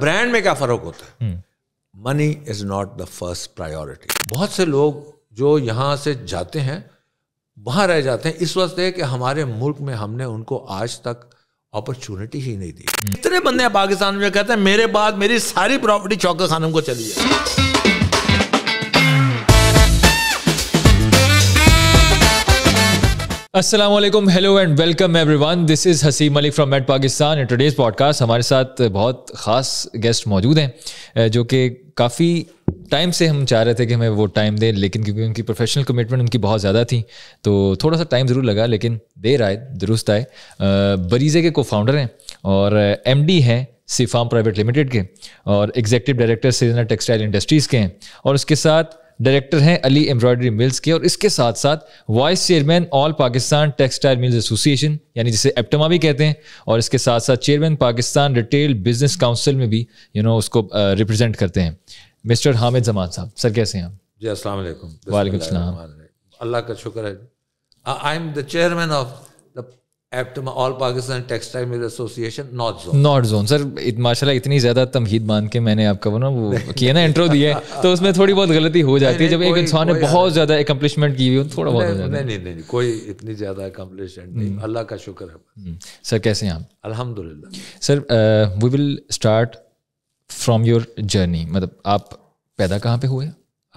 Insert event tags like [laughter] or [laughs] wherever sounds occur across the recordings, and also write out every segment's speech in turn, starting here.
Brand में क्या फर्क होता है money is not the first priority बहुत से लोग जो यहां से जाते हैं वहां रह जाते हैं इस वजह कि हमारे मुल्क में हमने उनको आज तक अपॉर्चुनिटी ही नहीं दी इतने बंदे पाकिस्तान में कहते हैं मेरे बाद मेरी सारी प्रॉपर्टी चौके खानम को चली है असलम hello and welcome everyone this is Haseem Malik from मेट पाकिस्तान एंड टुडेज़ पॉडकास्ट हमारे साथ बहुत ख़ास गेस्ट मौजूद हैं जो कि काफ़ी टाइम से हम चाह रहे थे कि हमें वो टाइम दें लेकिन क्योंकि उनकी प्रोफेशनल कमिटमेंट उनकी बहुत ज़्यादा थी तो थोड़ा सा टाइम ज़रूर लगा लेकिन देर आए दुरुस्त आए बरीज़े के को फाउंडर हैं और एम डी हैं सिफाम प्राइवेट लिमिटेड के और एग्जेक्टिव डायरेक्टर सीजना टेक्सटाइल इंडस्ट्रीज़ के हैं और उसके साथ डायरेक्टर हैं अली एम्ब्रॉयडरी मिल्स के और इसके साथ साथ vice chairman all Pakistan textile mills association यानी जिसे एप्टमा भी कहते हैं और इसके साथ साथ chairman Pakistan retail business council में भी यू नो उसको रिप्रेजेंट करते हैं मिस्टर हामिद जमान साहब सर कैसे हैं आप जी असल वालेकुम अल्लाह का शुक्र है I am the chairman of माशाल्लाह इतनी ज्यादा तमहीद मान के मैंने आपका वो ना वो किया ना इंट्रो तो उसमें थोड़ी बहुत गलती हो जाती है जब एक इंसान ने बहुत ज्यादा की हुई थोड़ा बहुत नहीं नहीं नहीं कोई इतनी ज्यादा नहीं हम्म। अल्लाह का शुक्र है सर हम्म। कैसे हैं आप sir we will start from your journey मतलब आप पैदा कहाँ पे हुए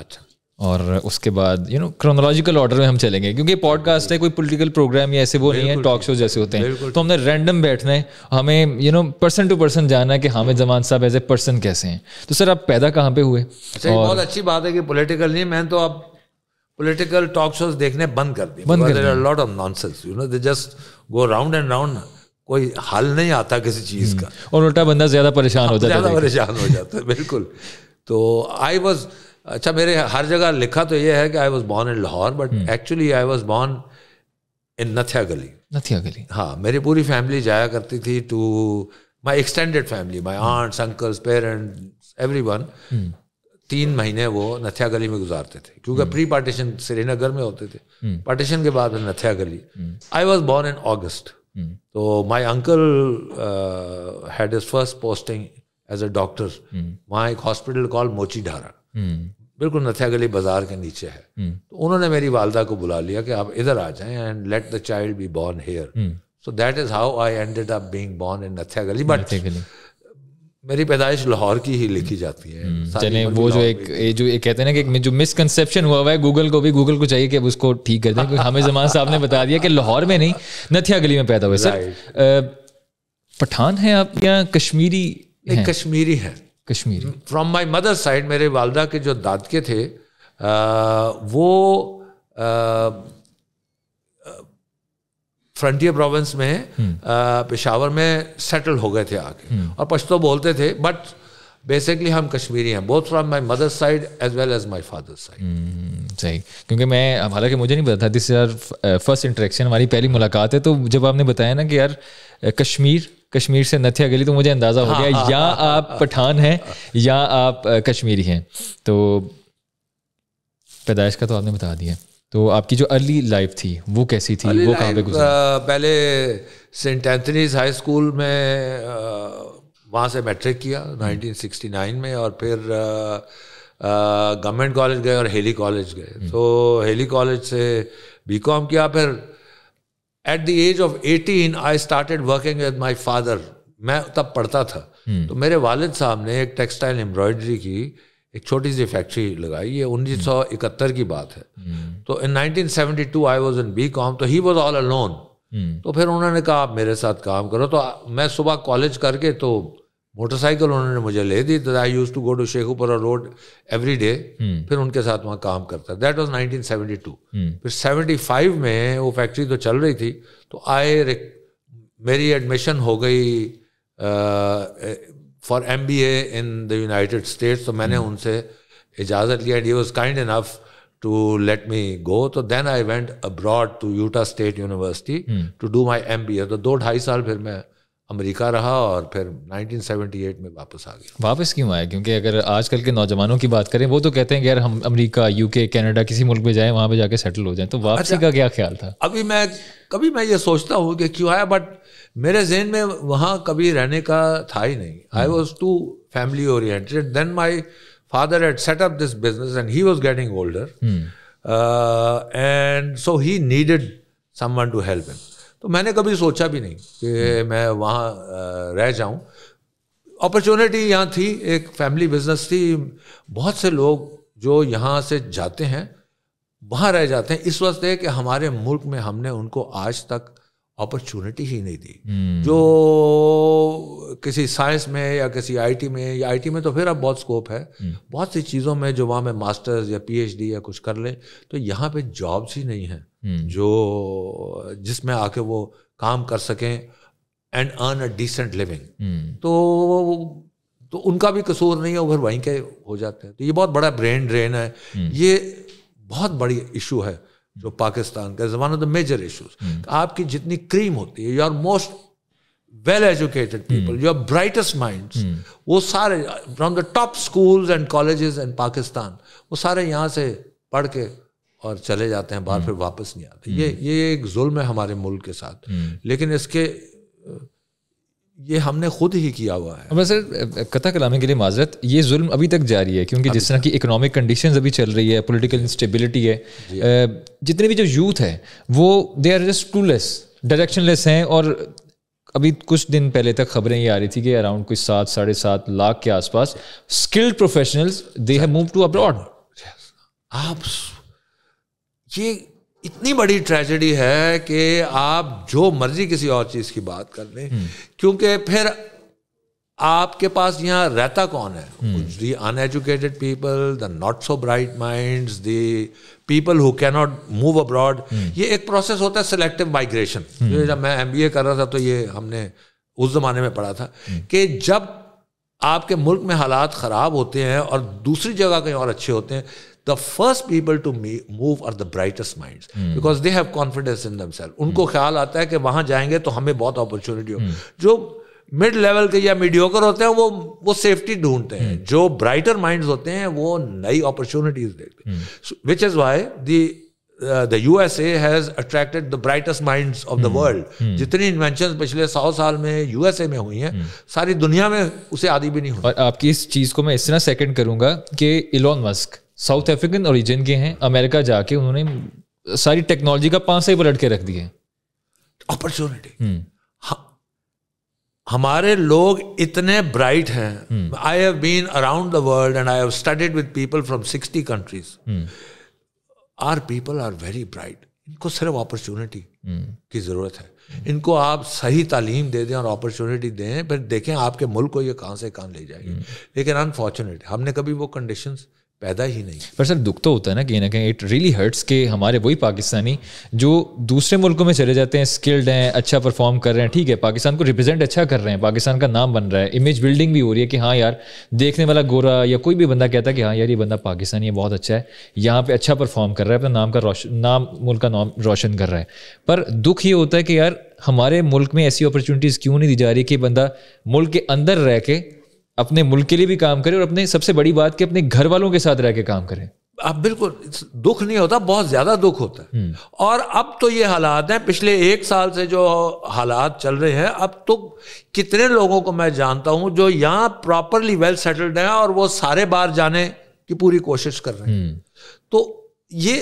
अच्छा और उसके बाद यू नो क्रोनोलॉजिकल ऑर्डर में हम चलेंगे क्योंकि पॉडकास्ट है कोई पॉलिटिकल प्रोग्राम या ऐसे वो नहीं है टॉक शो जैसे होते हैं तो हमने रैंडम बैठना है हमें you know person to person जाना है कि हामिद जमान साहब एज ए पर्सन कैसे हैं तो सर आप पैदा कहाँ पे हुए अच्छा, और... बहुत अच्छी बात है कि पोलिटिकल नहीं मैं तो आप पोलिटिकल टॉक शोज देखने बंद कर दिए बंद कर lot of non you know they just go round and round कोई हल नहीं आता किसी चीज का हम्म। और उल्टा बंदा ज्यादा परेशान हो हाँ, जाता है ज्यादा परेशान हो जाता है बिल्कुल तो आई वॉज अच्छा मेरे हर जगह लिखा तो ये है कि I was born in Lahore but actually I was born in Nathia Gali नथिया गली हाँ मेरी पूरी फैमिली जाया करती थी to my extended family my aunts uncles parents everyone तीन महीने वो नथिया गली में गुजारते थे क्योंकि प्री पार्टीशन श्रीनगर में होते थे पार्टीशन हम्म। के बाद Nathia Gali I was born in August तो my uncle had his first posting as a doctor वहाँ एक हॉस्पिटल कॉल मोची ढारा हम्म। बिल्कुल नथे गली बाजार के नीचे है हम्म। तो उन्होंने मेरी वालदा को बुला लिया कि आप इधर आ जाएं and let the child be born here so that is how I ended up being born in Nathia Gali but मेरी पैदाइश लाहौर की ही लिखी जाती है हम्म। वो जो एक जो एक कहते हैं ना कि जो मिसकनसेप्शन हुआ हुआ है गूगल को भी गूगल को चाहिए कि उसको ठीक कर दें क्योंकि हमें जमान साहब ने बता दिया कि लाहौर में नहीं नथिया गली में पैदा हुए सर पठान है आप या कश्मीरी कश्मीरी है Kashmiri from my mother side मेरे वालदा के जो दाद के थे आ, वो फ्रंटियर प्रोविंस में हम्म। पेशावर में सेटल हो गए थे आके हम्म। और पश्तो तो बोलते थे बट बेसिकली हम कश्मीरी हैं both from my mother side as well as my father side सही क्योंकि मैं हालांकि मुझे नहीं पता था दिस यार फर्स्ट इंटरेक्शन हमारी पहली मुलाकात है तो जब आपने बताया ना कि यार कश्मीर कश्मीर से नथिया गली तो मुझे अंदाज़ा हो हाँ, गया हाँ, या हाँ, आप पठान हैं या आप कश्मीरी हैं तो पैदाइश का तो आपने बता दिया तो आपकी जो अर्ली लाइफ थी वो कैसी थी वो कहाँ पे गुजरी पहले सेंट एंथनीज हाई स्कूल में वहाँ से मैट्रिक किया 1969 में और फिर गवर्नमेंट कॉलेज गए और हेली कॉलेज गए हम्म। तो हेली कॉलेज से बीकॉम किया फिर at the age of eighteen I started working with my father मैं तब पढ़ता था hmm. तो मेरे वालिद साहब ने एक टेक्सटाइल एम्ब्रॉयडरी की एक छोटी सी फैक्ट्री लगाई ये उन्नीस सौ इकहत्तर की बात है hmm. तो in nineteen seventy two I was in B com तो he was all alone तो फिर उन्होंने कहा आप मेरे साथ काम करो तो मैं सुबह कॉलेज करके तो मोटरसाइकिल उन्होंने मुझे ले दी that I use to go to Sheikhupura road every day फिर उनके साथ वहाँ काम करता दैट वॉज 1972 फिर 75 में वो फैक्ट्री तो चल रही थी तो आए मेरी एडमिशन हो गई for M B A in the United States तो मैंने हम्म। उनसे इजाज़त लिया एंड ये was kind enough to let me go. So तो then I went abroad to Utah State University mm. to do my MBA. तो दो ढाई साल फिर मैं अमेरिका रहा और फिर 1978 में वापस आ गया वापस क्यों आया क्योंकि अगर आजकल के नौजवानों की बात करें वो तो कहते हैं कि यार हम अमेरिका यूके कनाडा किसी मुल्क में जाएं वहाँ पे जाके सेटल हो जाएं तो वापसी अच्छा, का क्या ख्याल था अभी मैं कभी मैं ये सोचता हूँ कि क्यों आया बट मेरे जहन में वहाँ कभी रहने का था ही नहीं I was too family oriented then my father at set up this business and he was getting older. Hmm. Uh, and so he needed someone तो मैंने कभी सोचा भी नहीं कि मैं वहाँ रह जाऊँ अपॉर्चुनिटी यहाँ थी एक फैमिली बिजनेस थी बहुत से लोग जो यहाँ से जाते हैं वहाँ रह जाते हैं इस वजह कि हमारे मुल्क में हमने उनको आज तक अपॉर्चुनिटी ही नहीं दी हम्म। जो किसी साइंस में या किसी आईटी में या आईटी में तो फिर अब बहुत स्कोप है हम्म। बहुत सी चीज़ों में जो वहाँ में मास्टर्स या पीएचडी या कुछ कर लें तो यहाँ पे जॉब्स ही नहीं हैं Hmm. जो जिसमें आके वो काम कर सकें and earn a decent living तो तो उनका भी कसूर नहीं है उभर वहीं के हो जाते हैं तो ये बहुत बड़ा ब्रेन ड्रेन है hmm. ये बहुत बड़ी इशू है जो पाकिस्तान का one of the major issues आपकी जितनी क्रीम होती है you are most well educated people you are brightest mind वो सारे from the top schools and colleges in Pakistan वो सारे यहाँ से पढ़ के और चले जाते हैं बाहर हम्म। फिर वापस नहीं आते हम्म। ये ये एक जुल्म है हमारे मुल्क के साथ हम्म। लेकिन इसके ये हमने खुद ही किया हुआ है वैसे कथा कलामी के लिए माजरत ये जुल्म अभी तक जारी है क्योंकि जिस तरह की इकोनॉमिक कंडीशंस अभी चल रही है पॉलिटिकल इंस्टेबिलिटी है जितने भी जो यूथ है वो they are just clueless directionless हैं और अभी कुछ दिन पहले तक खबरें ये आ रही थी कि अराउंड कोई सात साढ़े सात लाख के आसपास skilled professionals they have move to abroad आप ये इतनी बड़ी ट्रेजेडी है कि आप जो मर्जी किसी और चीज़ की बात कर लें हम्म। क्योंकि फिर आपके पास यहाँ रहता कौन है the uneducated people the not so bright mind the people who not move abroad ये एक प्रोसेस होता है सिलेक्टिव हम्म। माइग्रेशन जब मैं एम कर रहा था तो ये हमने उस जमाने में पढ़ा था हम्म। कि जब आपके मुल्क में हालात ख़राब होते हैं और दूसरी जगह कहीं और अच्छे होते हैं the first people to move are the brightest mind because they have confidence in them self उनको hmm. ख्याल आता है कि वहां जाएंगे तो हमें बहुत अपॉर्चुनिटी हो hmm. जो मिड लेवल के या मीडियोकर होते हैं वो वो सेफ्टी ढूंढते हैं hmm. जो ब्राइटर माइंड होते हैं वो नई अपॉर्चुनिटीज देखते हैं which is why the the U S has attracted the brightest mind of the world जितनी इन्वेंशन पिछले सौ साल में यूएसए में हुई है सारी दुनिया में उसे आदि भी नहीं हुई और आपकी इस चीज को मैं इस तरह सेकंड करूंगा कि Elon Musk South African origin के हैं अमेरिका जाके उन्होंने सारी टेक्नोलॉजी का पांच से पलट के रख दिए अपॉर्चुनिटी हम्म। हमारे लोग इतने ब्राइट हैं I have been around the world and I have studied with people from sixty countries are people are very bright इनको सिर्फ अपॉर्चुनिटी हम्म। की ज़रूरत है इनको आप सही तालीम दे दें और अपॉर्चुनिटी दें फिर देखें आपके मुल्क को ये कहाँ से कहाँ ले जाएगी हम्म। लेकिन अनफॉर्चुनेट हमने कभी वो कंडीशंस पैदा ही नहीं पर सर दुख तो होता है ना कहीं ना कहीं इट रियली हर्ट्स के हमारे वही पाकिस्तानी जो दूसरे मुल्कों में चले जाते हैं स्किल्ड हैं अच्छा परफॉर्म कर रहे हैं ठीक है पाकिस्तान को रिप्रेजेंट अच्छा कर रहे हैं पाकिस्तान का नाम बन रहा है इमेज बिल्डिंग भी हो रही है कि हाँ यार देखने वाला गोरा या कोई भी बंदा कहता है कि हाँ यार ये बंदा पाकिस्तानी है बहुत अच्छा है यहाँ पर अच्छा परफॉर्म कर रहा है अपना नाम का रोशन नाम मुल्क का नाम रोशन कर रहा है पर दुख ये होता है कि यार हमारे मुल्क में ऐसी अपॉर्चुनिटीज़ क्यों नहीं दी जा रही कि बंदा मुल्क के अंदर रह के अपने मुल्क के लिए भी काम करें और अपने सबसे बड़ी बात कि अपने घर वालों के साथ रह के काम करें अब बिल्कुल दुख नहीं होता बहुत ज़्यादा दुख होता है हम्म। और अब तो ये हालात हैं पिछले एक साल से जो हालात चल रहे हैं अब तो कितने लोगों को मैं जानता हूं जो यहाँ प्रॉपरली वेल सेटल्ड हैं और वो सारे बार जाने की पूरी कोशिश कर रहे हैं हम्म। तो ये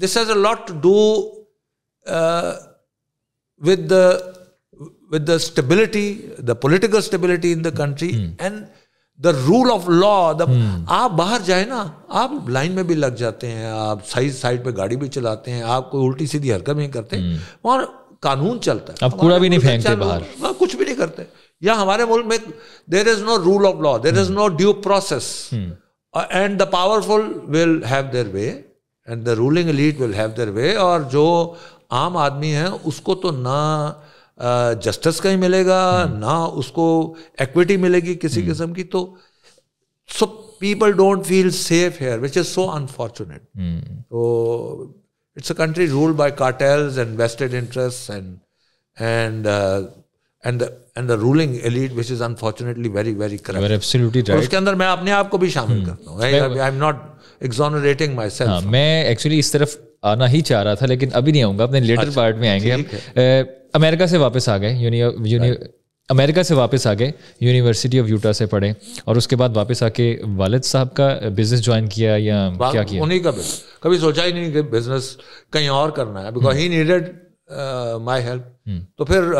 this has a lot to do with with the stability, the political stability in the country, mm. and the rule of law आप बाहर जाए ना आप लाइन में भी लग जाते हैं आप सही साइड पे गाड़ी भी चलाते हैं आप कोई उल्टी सीधी हरकत नहीं करते hmm. वहाँ कानून चलता है आप कूड़ा भी नहीं फेंकते बाहर हाँ, कुछ भी नहीं करते या हमारे मुल्क में there is no rule of law there is no due process and the powerful will have their way and the ruling elite will have their way और जो आम आदमी है उसको तो ना जस्टिस कहीं मिलेगा हम्म। ना उसको एक्विटी मिलेगी किसी हम्म। किस्म की तो so people don't feel safe here which is so unfortunate तो it's a country ruled by cartels and vested interest and and and and the ruling elite which is unfortunately very very corrupt उसके अंदर मैं अपने आप को भी शामिल हम्म। करता हूँ I am not exonerating myself मैं एक्चुअली हाँ, इस तरफ आना ही चाह रहा था लेकिन अभी नहीं आऊँगा अपने लेटर अच्छा, पार्ट में आएंगे हम अमेरिका से वापस आ गए अमेरिका से वापस आ गए यूनिवर्सिटी ऑफ यूटा से पढ़े और उसके बाद वापस आके वालिद साहब का बिजनेस ज्वाइन किया या क्या किया उन्हीं का बिजनेस कभी सोचा ही नहीं कि बिजनेस कहीं और करना है because he needed my help तो फिर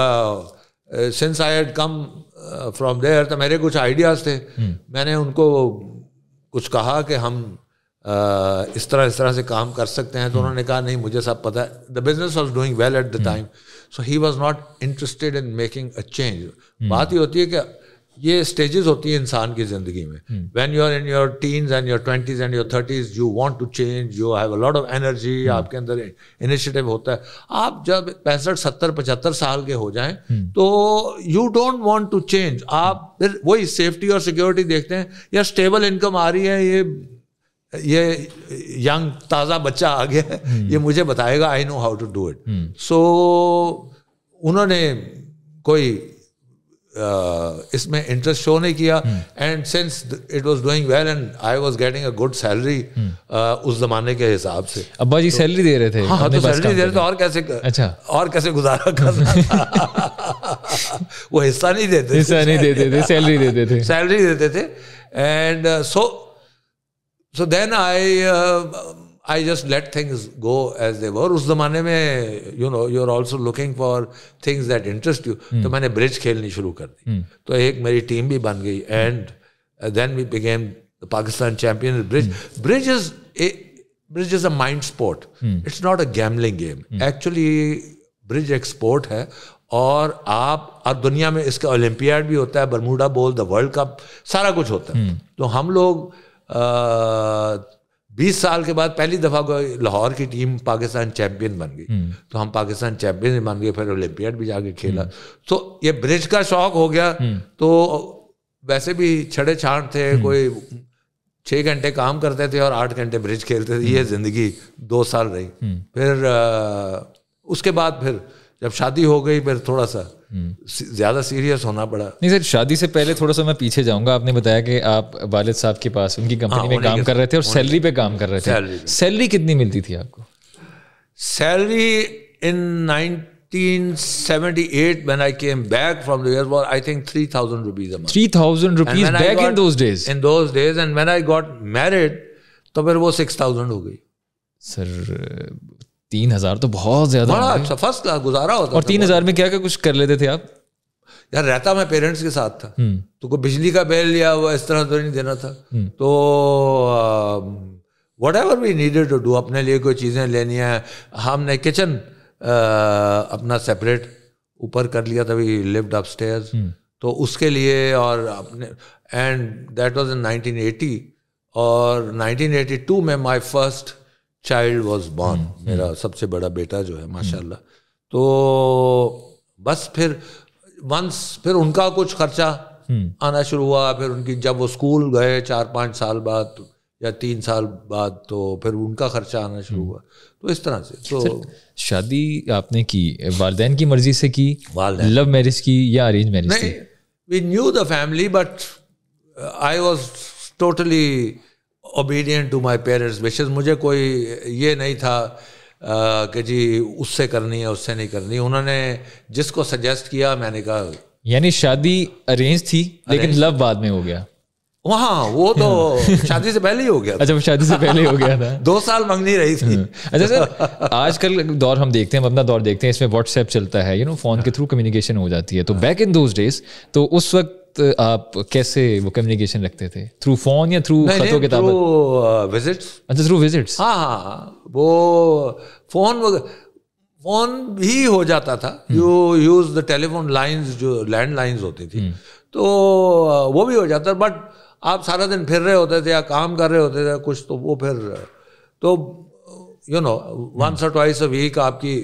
since I had come from there तो मेरे कुछ आइडियाज थे हुँ. Hmm. मैंने उनको कुछ कहा कि हम uh, इस तरह इस तरह से काम कर सकते हैं तो hmm. उन्होंने कहा नहीं मुझे सब पता है the business was doing well at the time so he was not interested in making a change बात ये होती है कि ये स्टेजेस होती है इंसान की जिंदगी में when you are in your teens and your twenties and your thirties you want to change you have a lot of energy आपके अंदर इनिशिएटिव होता है आप जब पैंसठ सत्तर पचहत्तर साल के हो जाएं hmm. तो you don't want to change आप फिर वही सेफ्टी और सिक्योरिटी देखते हैं या स्टेबल इनकम आ रही है ये ये यंग ताज़ा बच्चा आ गया है हम्म। ये मुझे बताएगा I know how to do it so उन्होंने कोई इसमें इंटरेस्ट शो नहीं किया and since it was doing well and I was getting a good salary उस जमाने के हिसाब से अब्बा जी सैलरी तो- दे रहे थे हाँ, हाँ तो सैलरी दे रहे थे और कैसे अच्छा और कैसे गुजारा करना [laughs] वो हिस्सा नहीं देते हिस्सा नहीं देते थे सैलरी देते थे सैलरी [laughs] देते थे and so so then I I just let things go as they were उस जमाने में you know you are also looking for things that interest you तो मैंने ब्रिज खेलनी शुरू कर दी hmm. तो एक मेरी टीम भी बन गई and then we became the Pakistan champion bridge bridge is a bridge is a mind sport it's not a gambling game actually bridge एक स्पोर्ट है और आप और दुनिया में इसका ओलंपियाड भी होता है बरमूडा बोल द वर्ल्ड कप सारा कुछ होता है hmm. तो हम लोग बीस साल के बाद पहली दफा लाहौर की टीम पाकिस्तान चैंपियन बन गई हम्म। तो हम पाकिस्तान चैंपियन बन गए फिर ओलंपियड भी जाके खेला हम्म। तो ये ब्रिज का शौक हो गया हम्म। तो वैसे भी छड़े छाट थे कोई छः घंटे काम करते थे और आठ घंटे ब्रिज खेलते थे ये जिंदगी दो साल रही फिर आ, उसके बाद फिर जब शादी हो गई फिर थोड़ा सा ज्यादा सीरियस होना पड़ा नहीं सर शादी से पहले थोड़ा सा मैं पीछे जाऊंगा आपने बताया कि आप वालिद साहब के पास उनकी कंपनी हाँ, में काम कर रहे थे और सैलरी पे काम कर रहे थे सैलरी कितनी मिलती थी आपको salary in 1978 when I came back from the US I think three 3000 rupees three thousand 3000 rupees back got, in those days in those days तो फिर वो 6000 हो गई सर तीन हजार तो बहुत ज्यादा बड़ा अच्छा फर्स्ट क्लास गुजारा होता और तीन हजार में क्या क्या कुछ कर लेते थे आप यार रहता मैं पेरेंट्स के साथ था हम्म। तो कोई बिजली का बिल या वो इस तरह तो नहीं देना था हम्म। तो whatever we needed to do अपने लिए कोई चीज़ें लेनी है हमने किचन अपना सेपरेट ऊपर कर लिया था वी लिव्ड अपस्टेयर्स तो उसके लिए और अपने एंड दैट वॉज इन 1980 और 1982 में my first child was born मेरा सबसे बड़ा बेटा जो है माशाल्लाह तो बस फिर वंस फिर उनका कुछ खर्चा hmm. आना शुरू हुआ फिर उनकी जब वो स्कूल गए चार पाँच साल बाद या तीन साल बाद तो फिर उनका खर्चा आना शुरू hmm. हुआ तो इस तरह से तो शादी आपने की वाले की मर्जी से की लव मैरिज की या अरेंज मैरिज नहीं we knew the family but I was totally obedient to my parents विशेष मुझे कोई ये नहीं था कि जी उससे करनी है उससे नहीं करनी उन्होंने जिसको सजेस्ट किया मैंने कहा यानी शादी अरेंज थी लेकिन लव बाद में हो गया वहाँ वो तो शादी से पहले ही हो गया अच्छा शादी से पहले ही हो गया था अच्छा, [laughs] दो साल मंगनी रही थी [laughs] अच्छा सर आजकल दौर हम देखते हैं अपना दौर देखते हैं इसमें व्हाट्सएप चलता है यू नो फोन के थ्रू कम्युनिकेशन हो जाती है तो बैक इन दोज डेज तो उस वक्त वक्त आप कैसे वो कम्युनिकेशन रखते थे थ्रू फोन या थ्रू खतों के थ्रू विजिट्स uh, अच्छा थ्रू विजिट्स हाँ, हाँ हाँ वो फोन फोन भी हो जाता था you use the telephone lines जो लैंड लाइंस होती थी हम्म। तो uh, वो भी हो जाता बट आप सारा दिन फिर रहे होते थे या काम कर रहे होते थे कुछ तो वो फिर तो यू नो वंस और ट्वाइस अ वीक आपकी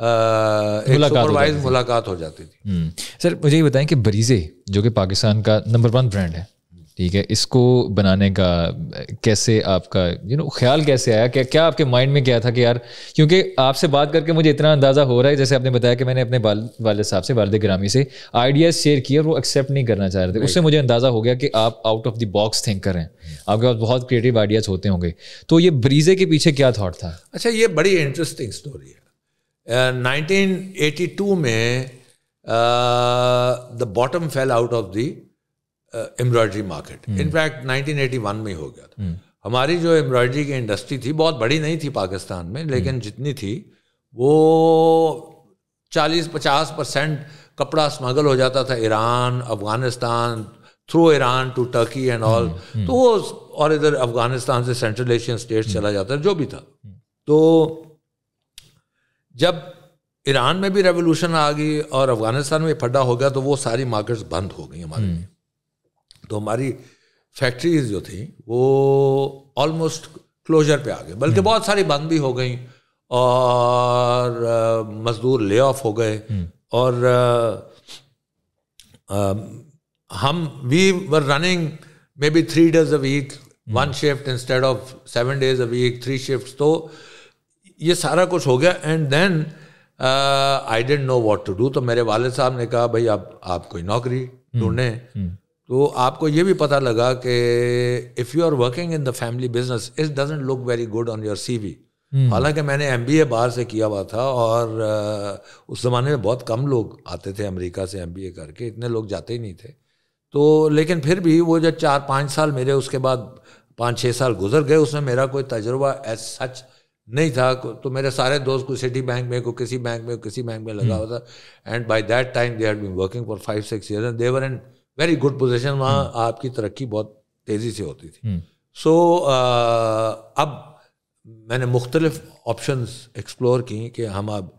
सुपरवाइज मुलाकात हो जाती थी हम्म। सर मुझे ये बताएं कि बरीजे जो कि पाकिस्तान का नंबर वन ब्रांड है ठीक है इसको बनाने का कैसे आपका यू नो ख्याल कैसे आया क्या क्या आपके माइंड में क्या था कि यार क्योंकि आपसे बात करके मुझे इतना अंदाज़ा हो रहा है जैसे आपने बताया कि मैंने अपने बाल वाले साहब से वालद ग्रामी से आइडियाज़ शेयर किए और वो एक्सेप्ट नहीं करना चाह रहे थे उससे मुझे अंदाज़ा हो गया कि आप out of the box think करें आपके पास बहुत क्रिएटिव आइडियाज़ होते होंगे तो ये ब्रीजे के पीछे क्या थाट था अच्छा ये बड़ी इंटरेस्टिंग स्टोरी है 1982 uh, में the bottom fell out of the embroidery market in fact 1981 में ही हो गया था hmm. हमारी जो एम्ब्रॉयडरी की इंडस्ट्री थी बहुत बड़ी नहीं थी पाकिस्तान में hmm. लेकिन hmm. जितनी थी वो 40-50 परसेंट कपड़ा स्मगल हो जाता था Iran Afghanistan through Iran to Turkey and all तो वो और इधर अफगानिस्तान से सेंट्रल एशियन स्टेट चला जाता जो भी था hmm. तो जब ईरान में भी रेवोल्यूशन आ गई और अफगानिस्तान में फड्डा हो गया तो वो सारी मार्केट्स बंद हो गई हमारे हम्म। लिए तो हमारी फैक्ट्रीज जो थी वो ऑलमोस्ट क्लोजर पे आ गए बल्कि हम्म। बहुत सारी बंद भी हो गई और मजदूर ले ऑफ हो गए हम्म। और हम we were running maybe three days a week one shift instead of seven days a week three shift तो ये सारा कुछ हो गया and then I didn't know what to do तो मेरे वाले साहब ने कहा भाई आप आप कोई नौकरी हम्म, ढूंढे हम्म। तो आपको ये भी पता लगा कि if you are working in the family business it doesn't look very good on your C V हालांकि मैंने एम बी ए बाहर से किया हुआ था और uh, उस ज़माने में बहुत कम लोग आते थे अमरीका से एम बी ए करके इतने लोग जाते ही नहीं थे तो लेकिन फिर भी वो जब चार पाँच साल मेरे उसके बाद पाँच छः साल गुजर गए उसमें मेरा कोई तजुर्बा एज सच नहीं था तो मेरे सारे दोस्त को सिटी बैंक में को किसी बैंक में किसी बैंक में लगा हम्म। हुआ था and by that time they had been working for five six year and they were and very good position वहाँ हम्म। आपकी तरक्की बहुत तेज़ी से होती थी सो हम्म। so, uh, अब मैंने मुख्तलिफ ऑप्शन एक्सप्लोर की कि हम अब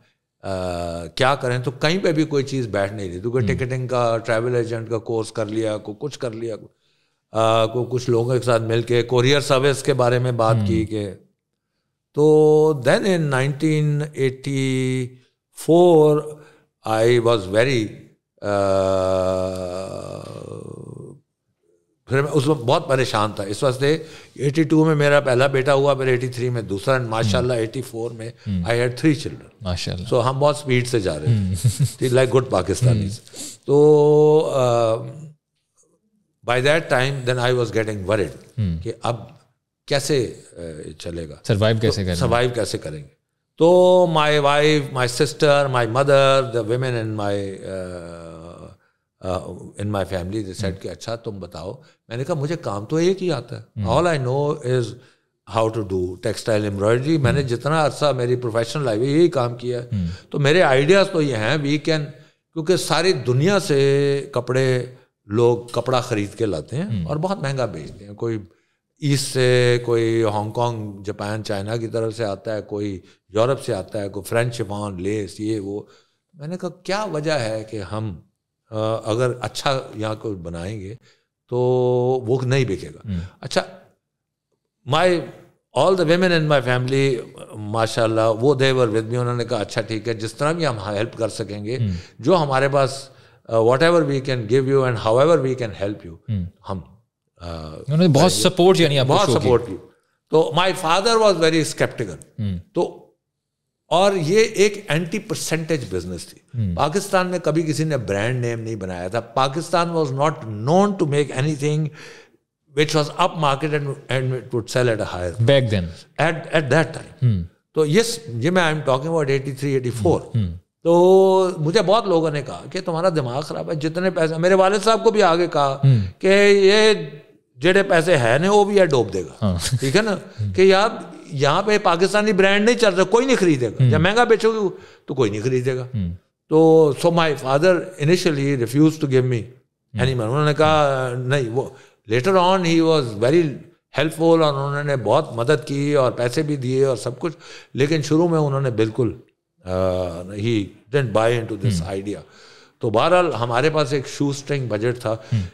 आ, uh, क्या करें तो कहीं पर भी कोई चीज़ बैठ नहीं रही तो क्योंकि टिकटिंग का ट्रैवल एजेंट का कोर्स कर लिया को कुछ कर लिया को, uh, आ, को कुछ लोगों के साथ मिल के कोरियर सर्विस के बारे में बात की कि तो then in 1984, I was very uh, फिर मैं उस वक्त बहुत परेशान था इस वास्ते 82 में मेरा पहला बेटा हुआ फिर 83 में दूसरा माशाल्लाह 84 में आई हैड थ्री चिल्ड्रन माशाल्लाह सो हम बहुत स्पीड से जा रहे थे लाइक गुड पाकिस्तानी तो by that time then I was getting worried कि अब कैसे चलेगा सर्वाइव तो कैसे करेंगे सर्वाइव कैसे करेंगे तो my wife my sister my mother the women in my in my family they said कि अच्छा तुम बताओ मैंने कहा मुझे काम तो एक ही आता है all I know is how to do textile embroidery मैंने हम्म। जितना अरसा मेरी प्रोफेशनल लाइफ में यही काम किया है हम्म। तो मेरे आइडियाज़ तो ये हैं वी कैन क्योंकि सारी दुनिया से कपड़े लोग कपड़ा ख़रीद के लाते हैं हम्म। और बहुत महंगा बेचते हैं कोई ईस्ट से कोई हांगकॉन्ग जापान चाइना की तरफ से आता है कोई यूरोप से आता है कोई फ्रेंच वान लेस ये वो मैंने कहा क्या वजह है कि हम अगर अच्छा यहाँ को बनाएंगे तो वो नहीं बिकेगा हम्म। अच्छा my all the women in my family माशा वो देवर विद मी उन्होंने कहा अच्छा ठीक है जिस तरह भी हम हेल्प कर सकेंगे हम्म। जो हमारे पास whatever we can give you and however we can help you हम Uh, उन्होंने बहुत सपोर्ट यानी बहुत सपोर्ट की तो my father was very sceptical तो और ये एक एंटी परसेंटेज बिजनेस थी hmm. पाकिस्तान में कभी किसी ने ब्रांड नेम नहीं बनाया था Pakistan was not known to make anything which was upmarket and and would sell at higher back then at at that time तो यस ये मैं I am talking about eighty three eighty four तो मुझे बहुत लोगों ने कहा कि तुम्हारा दिमाग खराब है जितने पैसे मेरे वाले साहब को भी आगे कहा hmm. कि ये जेडे पैसे है ਨੇ ਉਹ ਵੀ ਇਹ ਡੋਬ ਦੇਗਾ ਠੀਕ ਹੈ ਨਾ ਕਿ ਯਾਰ यहाँ पे पाकिस्तानी ब्रांड नहीं चल रहा कोई नहीं खरीदेगा हम्म। जब महंगा बेचोगे तो कोई नहीं खरीदेगा हम्म। तो so my father initially refuse to give me any money उन्होंने कहा नहीं वो later on he was very helpful और उन्होंने बहुत मदद की और पैसे भी दिए और सब कुछ लेकिन शुरू में उन्होंने बिल्कुल ही didn't buy into this idea तो बहरहाल हमारे पास एक शू स्ट्रिंग बजट था हम्म।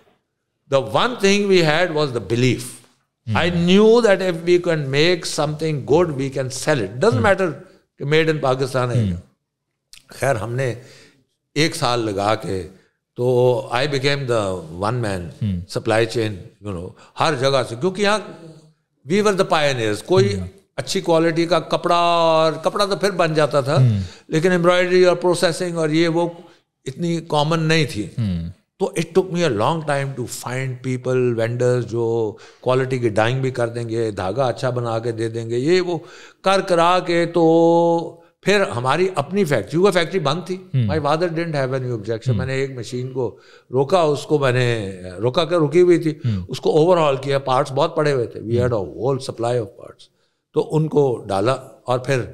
The one thing we had was the belief. Mm. I knew that if we can make something good, we can sell it. Doesn't mm. matter made in pakistan mm. है खैर हमने एक साल लगा के तो I became the one man supply chain you know हर जगह से क्योंकि यहाँ वी वर द पायनियर्स कोई hmm. अच्छी क्वालिटी का कपड़ा और कपड़ा तो फिर बन जाता था hmm. लेकिन एम्ब्रॉयडरी और प्रोसेसिंग और ये वो इतनी कॉमन नहीं थी hmm. तो it took me a long time to find people vendors जो क्वालिटी की डाइंग भी कर देंगे धागा अच्छा बना के दे देंगे ये वो कर करा के तो फिर हमारी अपनी फैक्ट्री वो फैक्ट्री बंद थी my father didn't have any objection मैंने एक मशीन को रोका उसको मैंने रोका कर रुकी हुई थी हम्म। उसको ओवरऑल किया पार्ट्स बहुत पड़े हुए थे we had a whole supply of parts तो उनको डाला और फिर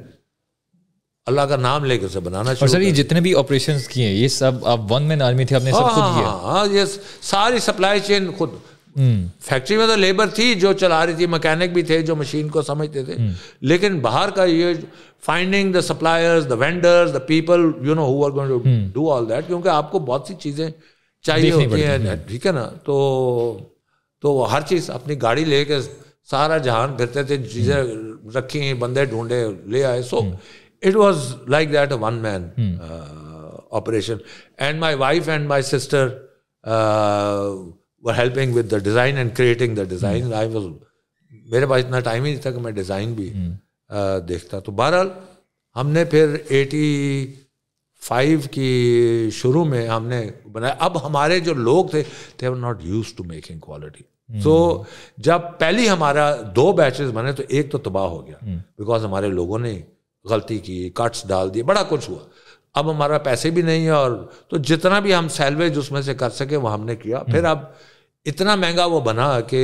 अल्लाह का नाम लेकर से बनाना और सर ये जितने भी ऑपरेशन किए हैं ये सब आप वन मैन आर्मी थे आपने सब हाँ, खुद किया हाँ, हाँ ये सारी सप्लाई चेन खुद फैक्ट्री हम्म। में तो लेबर थी जो चला रही थी मैकेनिक भी थे जो मशीन को समझते थे हम्म। लेकिन बाहर का ये finding the suppliers the vendors the people you know who are going to do all that क्योंकि आपको बहुत सी चीज़ें चाहिए होती हैं ठीक है ना तो तो हर चीज़ अपनी गाड़ी लेके सारा जहान फिरते थे चीज़ें रखी बंदे ढूंढे ले आए सो so, hmm. it was like that a one man hmm. uh, operation and my wife and my sister uh, were helping with the design and creating the design hmm. i was मेरे पास इतना time ही नहीं था कि मैं design भी hmm. आ, देखता तो बहरहाल हमने फिर 85 की शुरू में हमने बनाया अब हमारे जो लोग थे थे are not use to making quality so जब पहली हमारा दो बैचेस बने तो एक तो तबाह हो गया बिकॉज हमारे लोगों ने गलती की कट्स डाल दिए बड़ा कुछ हुआ अब हमारा पैसे भी नहीं है और तो जितना भी हम सैलवेज उसमें से कर सके वो हमने किया हम्म। फिर अब इतना महंगा वो बना कि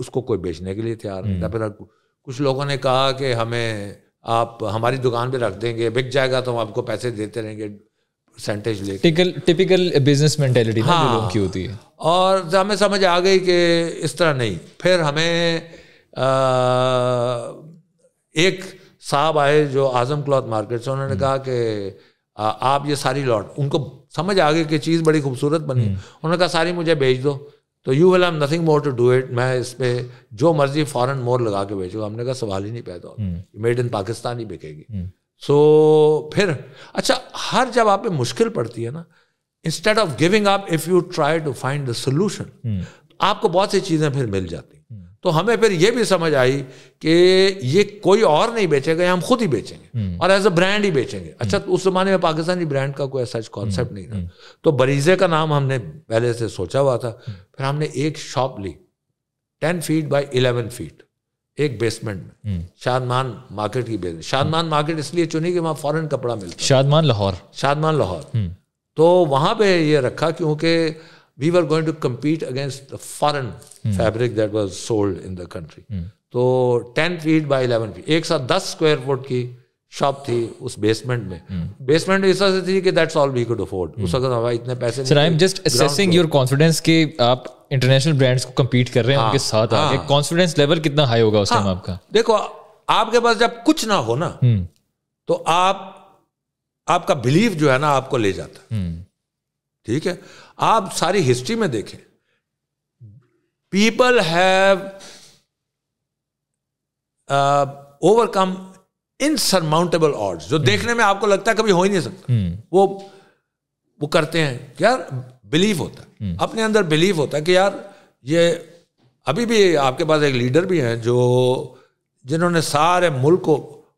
उसको कोई बेचने के लिए तैयार नहीं था हम्म। फिर कुछ लोगों ने कहा कि हमें आप हमारी दुकान पे रख देंगे बिक जाएगा तो हम आपको पैसे देते रहेंगे परसेंटेज ले टिपिकल टिपिकल बिजनेस मैंटेलिटी हाँ, लोगों की होती है और हमें समझ आ गई कि इस तरह नहीं फिर हमें आ, एक साहब आए जो आज़म क्लॉथ मार्केट से उन्होंने हम्म। कहा कि आप ये सारी लॉट उनको समझ आ गई कि चीज़ बड़ी खूबसूरत बनी हम्म। उन्होंने कहा सारी मुझे भेज दो तो you will have nothing more to do it मैं इस पर जो मर्जी फॉरन मोर लगा के भेजूँ हमने कहा सवाल ही नहीं पैदा मेड हम्म। इन पाकिस्तान ही बिकेगी सो so, फिर अच्छा हर जब आप पे मुश्किल पड़ती है ना instead of giving up if you try to find the solution आपको बहुत सी चीज़ें फिर मिल जाती तो हमें फिर ये भी समझ आई कि ये कोई और नहीं बेचेगा हम खुद ही बेचेंगे हम्म। और एज अ ब्रांड ही बेचेंगे अच्छा हम्म। उस जमाने में पाकिस्तानी ब्रांड का कोई ऐसा कॉन्सेप्ट हम्म। नहीं था तो बरीजे का नाम हमने पहले से सोचा हुआ था फिर हमने एक शॉप ली ten feet by eleven feet एक बेसमेंट में शादमान मार्केट की बेसमेंट शादमान मार्केट इसलिए चुनी कि वहां फॉरन कपड़ा मिलता शादमान लाहौर शादमान लाहौर तो वहां पे ये रखा क्योंकि we were going to compete against the foreign mm. fabric that was sold in the country. Hmm. तो ten feet by eleven feet एक साथ दस स्क्वायर फुट की शॉप थी उस बेसमेंट में बेसमेंट hmm. इस तरह से थी कि that's all we could afford उस hmm. वक्त हमारे इतने पैसे sir I am just assessing your confidence कि आप इंटरनेशनल ब्रांड्स को कम्पीट कर रहे हैं हाँ, उनके साथ हाँ, आगे कॉन्फिडेंस लेवल कितना हाई होगा उस टाइम हाँ, आपका देखो आपके पास जब कुछ ना हो ना तो आप आपका बिलीव जो है ना आपको ले जाता ठीक है आप सारी हिस्ट्री में देखें people have overcome insurmountable odds जो देखने में आपको लगता है कभी हो ही नहीं सकता हम्म। वो वो करते हैं यार बिलीव होता है हम्म। अपने अंदर बिलीव होता है कि यार ये अभी भी आपके पास एक लीडर भी हैं जो जिन्होंने सारे मुल्क को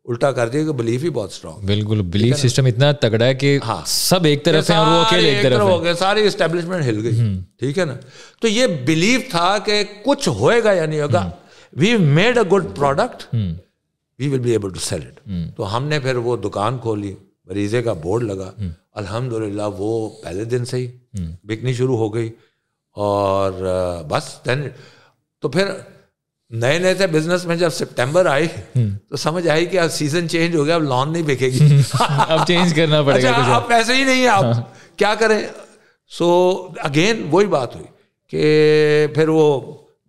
उल्टा कर दिया बिलीफ ही बहुत स्ट्रॉन्ग बिल्कुल बिलीफ सिस्टम इतना तगड़ा है कि हाँ सब एक तरफ है और वो अकेले एक तरफ हो गए सारी स्टेब्लिशमेंट हिल गई हम्म। ठीक है ना तो ये बिलीफ था कि कुछ होएगा या नहीं होगा we made a good product we will be able to sell it तो हमने फिर वो दुकान खोली मरीजे का बोर्ड लगा हम्म। अल्हम्दुलिल्लाह वो पहले दिन से ही हम्म। बिकनी शुरू हो गई और बस देन तो फिर नए नए थे बिजनेस में जब सितंबर आए हम्म। तो समझ आई कि अब सीजन चेंज हो गया अब लॉन नहीं बिकेगी हम्म। [laughs] [laughs] अब चेंज करना अच्छा, पड़ेगा अच्छा, अब पैसे ही नहीं है आप हाँ। क्या करें सो अगेन वही बात हुई कि फिर वो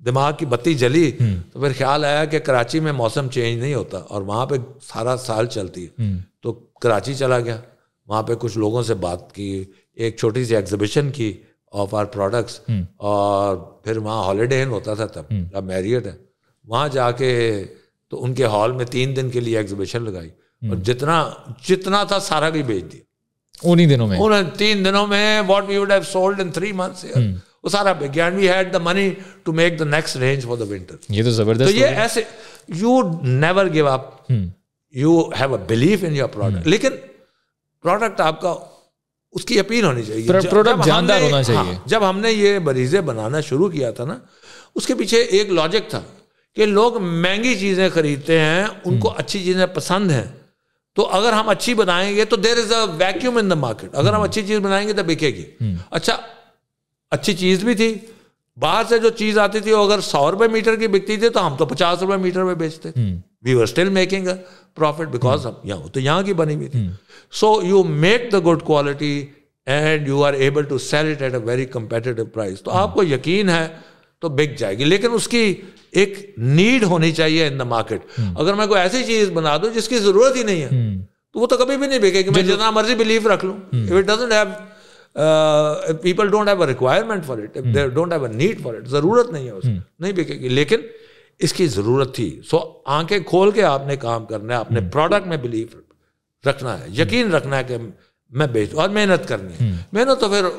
दिमाग की बत्ती जली हम्म। तो फिर ख्याल आया कि कराची में मौसम चेंज नहीं होता और वहाँ पे सारा साल चलती है तो कराची चला गया वहाँ पे कुछ लोगों से बात की एक छोटी सी एग्जिबिशन की ऑफ आर प्रोडक्ट्स और फिर वहाँ हॉलीडे होता था तब अब मैरियट है वहाँ जाके तो उनके हॉल में तीन दिन के लिए एग्जीबिशन लगाई हम्म। और जितना जितना था सारा भी बेच दिया उन्हीं दिनों में उन्हें तीन दिनों में what we would have sold in three months वो सारा विज्ञान we had the money to make the next range for the winter ये तो जबरदस्त तो ये ऐसे you never give up you have a belief in your product लेकिन प्रोडक्ट आपका उसकी अपील होनी चाहिए प्रोडक्ट जानदार होना हाँ, चाहिए हाँ, जब हमने ये बरीजे बनाना शुरू किया था ना उसके पीछे एक लॉजिक था कि लोग महंगी चीज़ें खरीदते हैं उनको हम्म। अच्छी चीज़ें पसंद हैं तो अगर हम अच्छी बनाएंगे तो there is a vacuum in the market अगर हम हम्म। अच्छी चीज़ बनाएंगे तो बिकेगी हम्म। अच्छा अच्छी चीज़ भी थी बाहर से जो चीज़ आती थी वो अगर सौ रुपए मीटर की बिकती थी तो हम तो पचास रुपए मीटर में बेचते we were still making profit because हम यहाँ तो यहाँ की बनी हुई थी so you make the good quality and you are able to sell it at a very competitive price तो आपको यकीन है तो बिक जाएगी लेकिन उसकी एक नीड होनी चाहिए इन द मार्केट अगर मैं कोई ऐसी चीज बना दूं जिसकी जरूरत ही नहीं है हम्म। तो वो तो कभी भी नहीं बिकेगी मैं जितना मर्जी बिलीव रख लूं if it doesn't have people don't have a requirement for it they don't have a need for it जरूरत नहीं है उसकी हम्म। नहीं बिकेगी लेकिन इसकी जरूरत थी सो आंखें खोल के आपने काम करना है अपने प्रोडक्ट हम्म। में बिलीव रखना है यकीन रखना है कि मैं बेच और मेहनत करनी है मेहनत तो फिर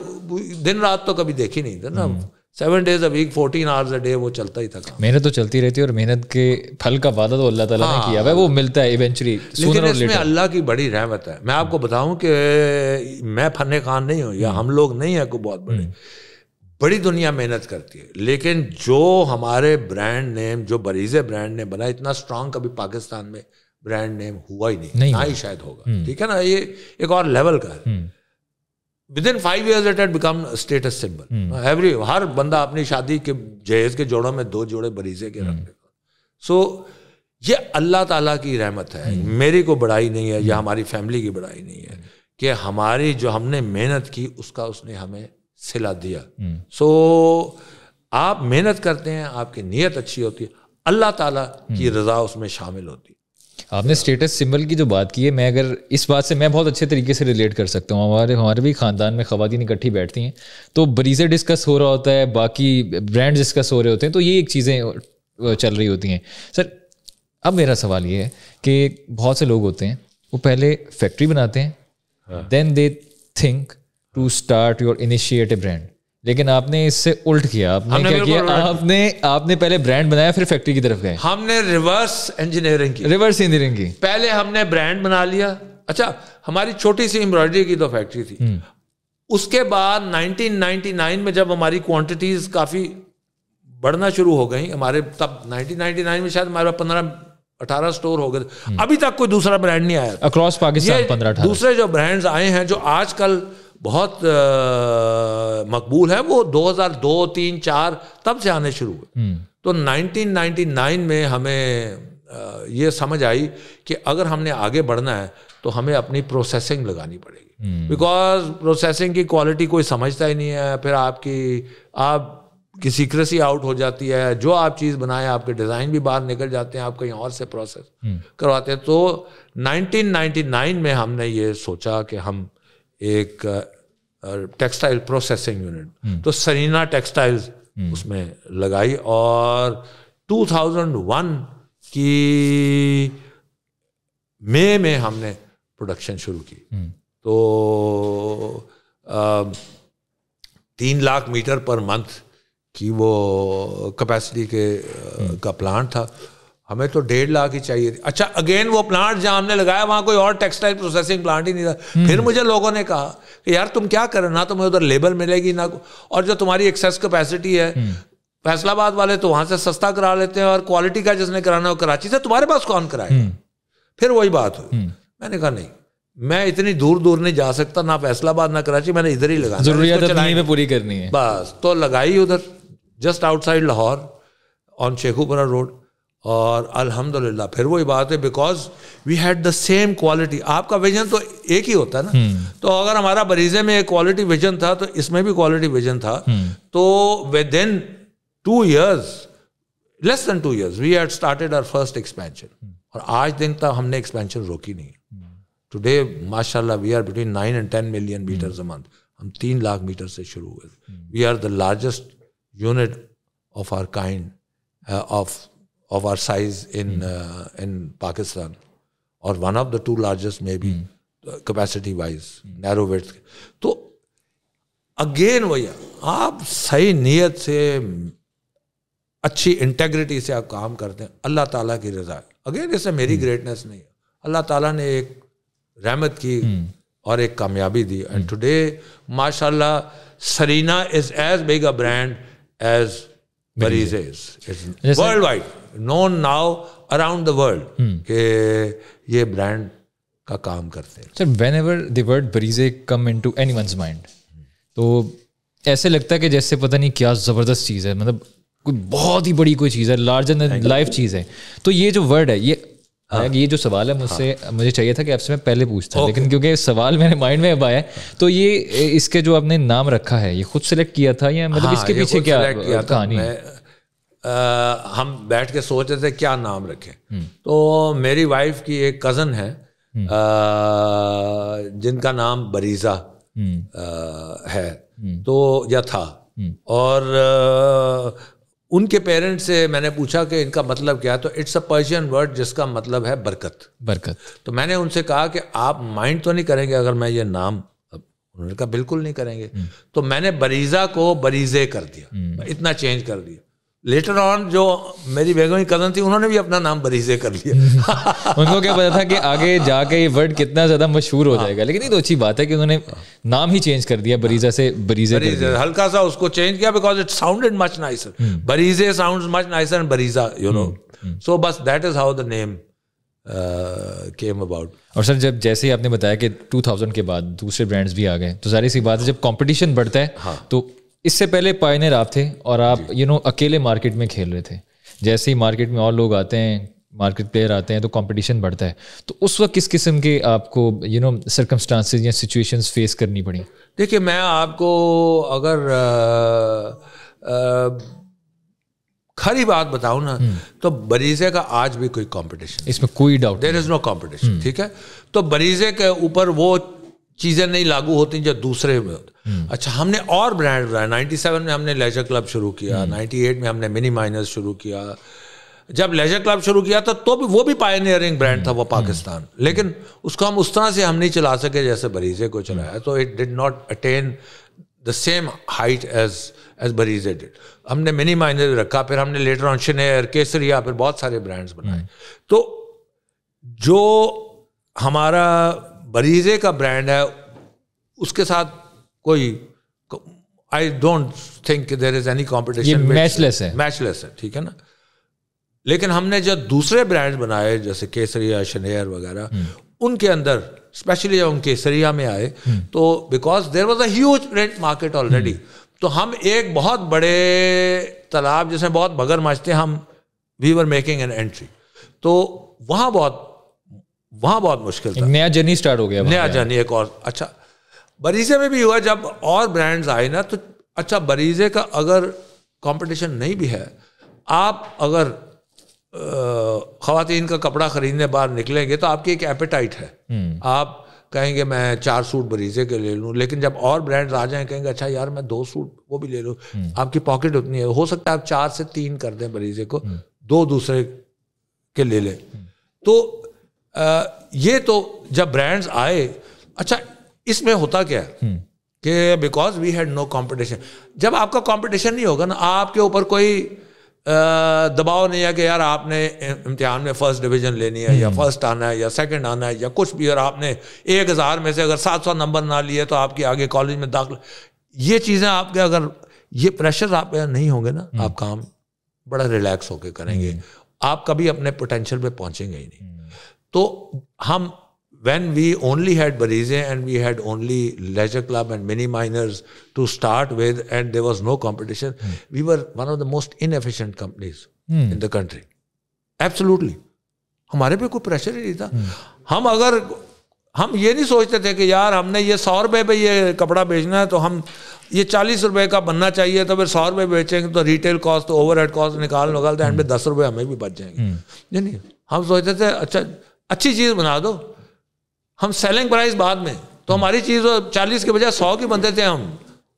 दिन रात तो कभी देखी नहीं था ना seven days a week fourteen hours a day वो चलता ही था मेहनत तो चलती रहती है और मेहनत के फल का वादा तो अल्लाह ताला हाँ, ने किया है वो मिलता है इवेंचुअली लेकिन इसमें अल्लाह की बड़ी रहमत है मैं आपको बताऊं कि मैं फन्ने खान नहीं हूँ या हम्म। हम लोग नहीं है को बहुत बड़े हम्म। बड़ी दुनिया मेहनत करती है लेकिन जो हमारे ब्रांड नेम जो बरीजे ब्रांड नेम बना इतना स्ट्रांग कभी पाकिस्तान में ब्रांड नेम हुआ ही नहीं, नहीं ना ही शायद होगा हम्म। ठीक है ना ये एक और लेवल का है within five years it had become status symbol every हर बंदा अपनी शादी के जहेज के जोड़ों में दो जोड़े बरीजे के hmm. रख सो so, ये अल्लाह ताला की रहमत है hmm. मेरी को बड़ाई नहीं है या hmm. हमारी फैमिली की बड़ाई नहीं है कि हमारी जो हमने मेहनत की उसका उसने हमें सिला दिया सो so, आप मेहनत करते हैं आपकी नीयत अच्छी होती है अल्लाह ताला की रज़ा उसमें शामिल होती है आपने स्टेटस सिंबल की जो बात की है मैं अगर इस बात से मैं बहुत अच्छे तरीके से रिलेट कर सकता हूँ हमारे हमारे भी ख़ानदान में खातन इकट्ठी बैठती हैं तो ब्रीजर डिस्कस हो रहा होता है बाकी ब्रांड डिस्कस हो रहे होते हैं तो ये एक चीज़ें चल रही होती हैं सर अब मेरा सवाल ये है कि बहुत से लोग होते हैं वो पहले फैक्ट्री बनाते हैं then they think to start your initiative brand लेकिन आपने इससे उल्ट किया आपने क्या किया आपने आपने पहले ब्रांड बनाया फिर फैक्ट्री की तरफ गए हमने रिवर्स इंजीनियरिंग की रिवर्स इंजीनियरिंग की पहले हमने ब्रांड बना लिया अच्छा हमारी छोटी सी एम्ब्रॉयडरी की तो फैक्ट्री थी हम्म। उसके बाद 1999 में जब हमारी क्वांटिटीज काफ़ी बढ़ना शुरू हो गई हमारे तब 1999 में शायद हमारे पंद्रह अठारह स्टोर हो गए हम्म। अभी तक कोई दूसरा ब्रांड नहीं आया अक्रॉस पाकिस्तान दूसरे जो ब्रांड्स आए हैं जो आजकल बहुत मकबूल है वो 2002 तीन चार तब से आने शुरू हुए हम्म। तो 1999 में हमें ये समझ आई कि अगर हमने आगे बढ़ना है तो हमें अपनी प्रोसेसिंग लगानी पड़ेगी बिकॉज हम्म। प्रोसेसिंग की क्वालिटी कोई समझता ही नहीं है फिर आपकी आप की सीक्रेसी आउट हो जाती है जो आप चीज़ बनाए आपके डिज़ाइन भी बाहर निकल जाते हैं आप कहीं और से प्रोसेस हम्म। करवाते हैं तो 1999 में हमने ये सोचा कि हम एक टेक्सटाइल प्रोसेसिंग यूनिट हम्म। तो सरीना टेक्सटाइल्स हम्म। उसमें लगाई और 2001 की मई में हमने प्रोडक्शन शुरू की हम्म। तो आ, तीन लाख मीटर पर मंथ की वो कैपेसिटी के का प्लांट था हमें तो डेढ़ लाख ही चाहिए थी अच्छा अगेन वो प्लांट जहाँ हमने लगाया वहाँ कोई और टेक्सटाइल प्रोसेसिंग प्लांट ही नहीं था हम्म। फिर मुझे लोगों ने कहा कि यार तुम क्या करो ना तुम्हें तो उधर लेबर मिलेगी ना और जो तुम्हारी एक्सेस कैपेसिटी है हम्म। फैसलाबाद वाले तो वहाँ से सस्ता करा लेते हैं और क्वालिटी का जिसने कराना हो कराची से तुम्हारे पास कौन कराएगा हम्म। फिर वही बात हुई मैंने कहा नहीं मैं इतनी दूर दूर नहीं जा सकता ना फैसलाबाद ना कराची मैंने इधर ही लगाना में पूरी करनी है बस तो लगाई उधर just outside Lahore on Sheikhupura road और अल्हम्दुलिल्लाह फिर वही बात है because we had the same quality आपका विजन तो एक ही होता है ना हम्म। तो अगर हमारा बरीजे में एक क्वालिटी विजन था तो इसमें भी क्वालिटी विजन था हम्म। तो within two years less than two years we had started our first expansion और आज दिन तक हमने एक्सपेंशन रोकी नहीं टुडे हम्म। माशाल्लाह we are between nine and ten million metre a month हम तीन लाख मीटर से शुरू हुए we are the largest unit of our kind of of our size in mm. uh, in Pakistan, or one of the two largest maybe mm. uh, capacity wise, mm. narrow width. तो again भैया आप सही नीयत से अच्छी integrity से आप काम करते हैं अल्लाह ताला की रजा है अगेन इससे मेरी ग्रेटनेस hmm. नहीं है अल्लाह ताला ने एक रहमत की hmm. और एक कामयाबी दी एंड टुडे hmm. माशाल्लाह सरीना is as big a brand as मरीज it's world wide known now around the world के ये ब्रांड का काम करते हैं sir whenever word Bareeze come into any mind तो ऐसे लगता है कि जैसे पता नहीं क्या ज़बरदस्त चीज़ है मतलब कोई बहुत ही बड़ी कोई चीज़ है लार्जर लाइफ चीज़ है तो ये जो वर्ड है ये हाँ। ये जो सवाल है मुझसे हाँ। मुझे चाहिए था कि आपसे मैं पहले पूछता लेकिन क्योंकि सवाल मेरे माइंड में अब आया तो ये इसके जो आपने नाम रखा है ये खुद सेलेक्ट किया था या मतलब हाँ, इसके पीछे क्या कहानी आ, हम बैठ के सोच रहे थे क्या नाम रखे हम्म। तो मेरी वाइफ की एक कज़न है आ, हम्म। जिनका नाम बरीजा आ, हम्म। है तो या था और उनके पेरेंट्स से मैंने पूछा कि इनका मतलब क्या तो इट्स अ पर्शियन वर्ड जिसका मतलब है बरकत बरकत तो मैंने उनसे कहा कि आप माइंड तो नहीं करेंगे अगर मैं ये नाम उन्होंने कहा बिल्कुल नहीं करेंगे हम्म। तो मैंने बरीजा को बरीजे कर दिया हम्म। इतना चेंज कर दिया लेटर ऑन जो मेरी बेगम की कजन थी उन्होंने भी अपना नाम बरीजे कर लिया [laughs] उनको क्या पता था कि आगे जाके ये वर्ड कितना ज्यादा मशहूर हो हाँ। जाएगा लेकिन ये तो अच्छी बात है कि उन्होंने नाम ही चेंज कर दिया बरीजा से बरीजे, हल्का सा उसको चेंज किया because it sounded much nicer Bareeze sound much nicer and Bareeza you know so बस that is how the name came about और सर जब जैसे ही आपने बताया कि 2000 के बाद दूसरे ब्रांड्स भी आ गए तो जारी सी बात है जब कंपटीशन बढ़ता है हाँ. तो इससे पहले पाइनर आप थे और आप यू नो अकेले मार्केट में खेल रहे थे जैसे ही मार्केट में और लोग आते हैं मार्केट प्लेयर आते हैं तो कंपटीशन बढ़ता है तो उस वक्त किस किस्म के आपको यू नो सरकमस्टांसिस या सिचुएशंस फेस करनी पड़ी देखिए मैं आपको अगर आ, आ, खरी बात बताऊं ना हम्म। तो बरीजे का आज भी कोई कंपटीशन इसमें कोई doubt there is no competition ठीक है तो बरीजे के ऊपर वो चीज़ें नहीं लागू होती जब दूसरे में हम्म। अच्छा हमने और ब्रांड बनाया नाइन्टी सेवन में हमने लेजर क्लब शुरू किया नाइन्टी हम्म। एट में हमने मिनी माइनर्स शुरू किया जब लेजर क्लब शुरू किया था तो, तो भी वो भी पायनियरिंग ब्रांड था वो हम्म। पाकिस्तान लेकिन उसको हम उस तरह से हम नहीं चला सके जैसे बरीजे को चलाया तो it did not attain the same height as as Bareeze did हमने मिनी माइनर रखा फिर हमने लेटर ऑन शिनेर केसरिया फिर बहुत सारे ब्रांड्स बनाए तो जो हमारा बरीजे का ब्रांड है उसके साथ कोई I don't think there is any competition matchless है मैचलेस है ठीक है ना लेकिन हमने जो दूसरे ब्रांड बनाए जैसे केसरिया शनेर वगैरह हम्म। उनके अंदर स्पेशली जब हम केसरिया में आए हम्म। तो because there was a rent market already तो हम एक बहुत बड़े तालाब जिसमें बहुत बगर मचते हम we were making an entry तो वहाँ बहुत वहाँ बहुत मुश्किल था नया जर्नी स्टार्ट हो गया नया जर्नी एक और अच्छा बरीजे में भी हुआ जब और ब्रांड्स आए ना तो अच्छा बरीजे का अगर कंपटीशन नहीं भी है आप अगर ख़वान का कपड़ा ख़रीदने बाहर निकलेंगे तो आपकी एक एपेटाइट है हम्म। आप कहेंगे मैं चार सूट बरीजे के ले लूँ लेकिन जब और ब्रांड्स आ जाएं कहेंगे अच्छा यार मैं दो सूट वो भी ले लूँ हम्म। आपकी पॉकेट उतनी है हो सकता है आप चार से तीन कर दें बरीजे को हम्म। दो दूसरे के ले लें तो ये तो जब ब्रांड्स आए अच्छा इसमें होता क्या है हम्म। कि because we had no competition जब आपका कॉम्पिटिशन नहीं होगा ना आपके ऊपर कोई दबाव नहीं है कि यार आपने इम्तिहान में फर्स्ट डिवीजन लेनी है या फर्स्ट हम्म। आना है या सेकंड आना है या कुछ भी और आपने एक हज़ार में से अगर सात सौ नंबर ना लिए तो आपके आगे कॉलेज में दाखिल ये चीज़ें आपके अगर ये प्रेशर आप नहीं होंगे ना हम्म। आप काम बड़ा रिलैक्स होकर करेंगे आप कभी अपने पोटेंशियल पे पहुंचेंगे ही नहीं तो हम when we only had Bareeze and we had only Leisure Club and Mini Minors to start with and there was no competition we were one of the most inefficient companies in the country absolutely हमारे पे कोई pressure ही नहीं था hmm. हम अगर हम ये नहीं सोचते थे कि यार हमने ये सौ रुपये पर यह कपड़ा बेचना है तो हम ये चालीस रुपए का बनना चाहिए तो फिर सौ रुपए बेचेंगे तो retail cost overhead cost निकाल निकालते हैं दस रुपए हमें भी बच जाएंगे hmm. नहीं हम सोचते थे अच्छा अच्छी चीज़ बना दो हम सेलिंग प्राइस बाद में तो हमारी चीज़ चालीस के बजाय सौ की बनते थे हम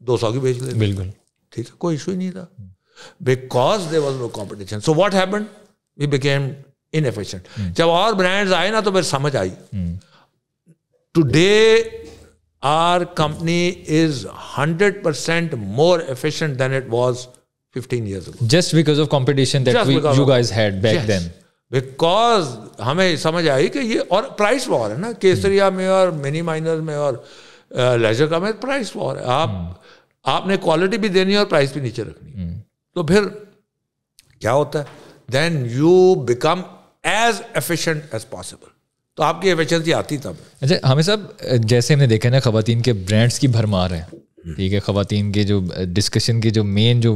दो सौ की बेच लेते बिल्कुल ठीक है कोई इशू ही नहीं था because they was no competition so what happen we became inefficient जब और ब्रांड्स आए ना तो फिर समझ आई today our company is hundred percent more efficient than it was fifteen year just because of competition competition that we, you guys had back because हमें समझ आई कि ये और प्राइस वॉर है ना केसरिया में और मिनी माइनर में और लेजर का में प्राइस वॉर है आप हम्म। आपने क्वालिटी भी देनी है और प्राइस भी नीचे रखनी हम्म। तो फिर क्या होता है then you become as efficient as possible तो आपकी एफिशिएंसी आती तब अच्छा हमें सब जैसे हमने देखा ना खातन के ब्रांड्स की भरमार है हम्म। ठीक है खातन के जो डिस्कशन के जो मेन जो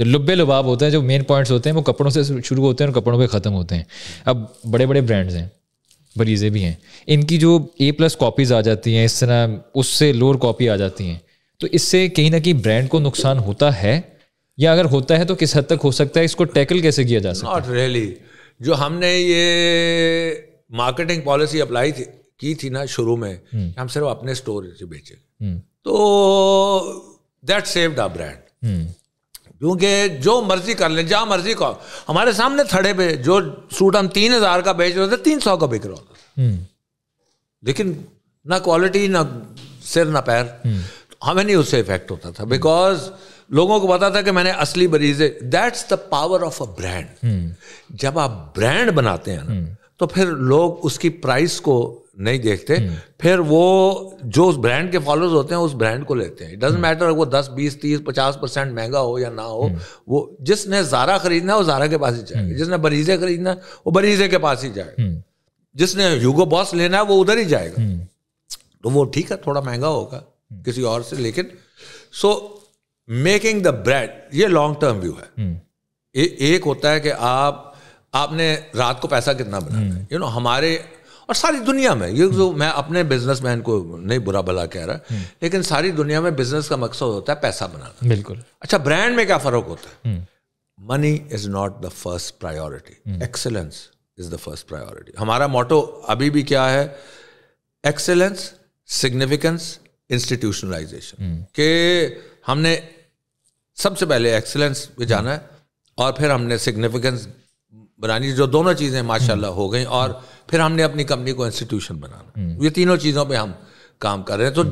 जो लुब्बे लुबाब होते हैं जो मेन पॉइंट्स होते हैं वो कपड़ों से शुरू होते हैं और कपड़ों पर ख़त्म होते हैं अब बड़े बड़े ब्रांड्स हैं बरीज़े भी हैं इनकी जो ए प्लस कॉपीज़ आ जाती हैं इस तरह उससे लोअर कॉपी आ जाती हैं तो इससे कहीं ना कहीं ब्रांड को नुकसान होता है या अगर होता है तो किस हद तक हो सकता है इसको टैकल कैसे किया जा सकता है रियली जो हमने ये मार्केटिंग पॉलिसी अप्लाई थी की थी ना शुरू में हम्म। हम सिर्फ अपने स्टोर से बेचे हम्म। तो दैट सेव्ड आर ब्रांड क्योंकि जो मर्जी कर ले जहाँ मर्जी का हमारे सामने थड़े पे जो सूट हम तीन हज़ार का बेच रहे थे तीन सौ का बिक रहा था हम्म। लेकिन ना क्वालिटी ना सिर ना पैर हम्म। हमें नहीं उससे इफेक्ट होता था बिकॉज लोगों को पता था कि मैंने असली मरीज that's the power of a brand जब आप ब्रांड बनाते हैं ना हम्म। तो फिर लोग उसकी प्राइस को नहीं देखते हम्म। फिर वो जो उस ब्रांड के फॉलोअर्स होते हैं उस ब्रांड को लेते हैं इट डजेंट मैटर वो दस बीस तीस पचास परसेंट महंगा हो या ना हो हम्म। वो जिसने जारा खरीदना है वो जारा के पास ही जाएगा हम्म। जिसने बरीजे खरीदना है वो बरीजे के पास ही जाएगा जिसने यूगो बॉस लेना है वो उधर ही जाएगा तो वो ठीक है थोड़ा महंगा होगा किसी और से लेकिन सो मेकिंग द ब्रांड ये लॉन्ग टर्म व्यू है एक होता है कि आप आपने रात को पैसा कितना बनाना है यू नो हमारे और सारी दुनिया में ये जो मैं अपने बिजनेस मैन को नहीं बुरा भला कह रहा हम्म। लेकिन सारी दुनिया में बिजनेस का मकसद होता है पैसा बनाना बिल्कुल अच्छा ब्रांड में क्या फर्क होता है money is not the first priority excellence is the first priority हमारा मोटो अभी भी क्या है एक्सेलेंस सिग्निफिकेंस इंस्टीट्यूशनलाइजेशन के हमने सबसे पहले एक्सेलेंस पे जाना है और फिर हमने सिग्निफिकेंस बनानी जो दोनों चीज़ें माशाल्लाह हो गई और फिर हमने अपनी कंपनी को इंस्टीट्यूशन बनाना हम्म। ये तीनों चीज़ों पे हम काम कर रहे हैं तो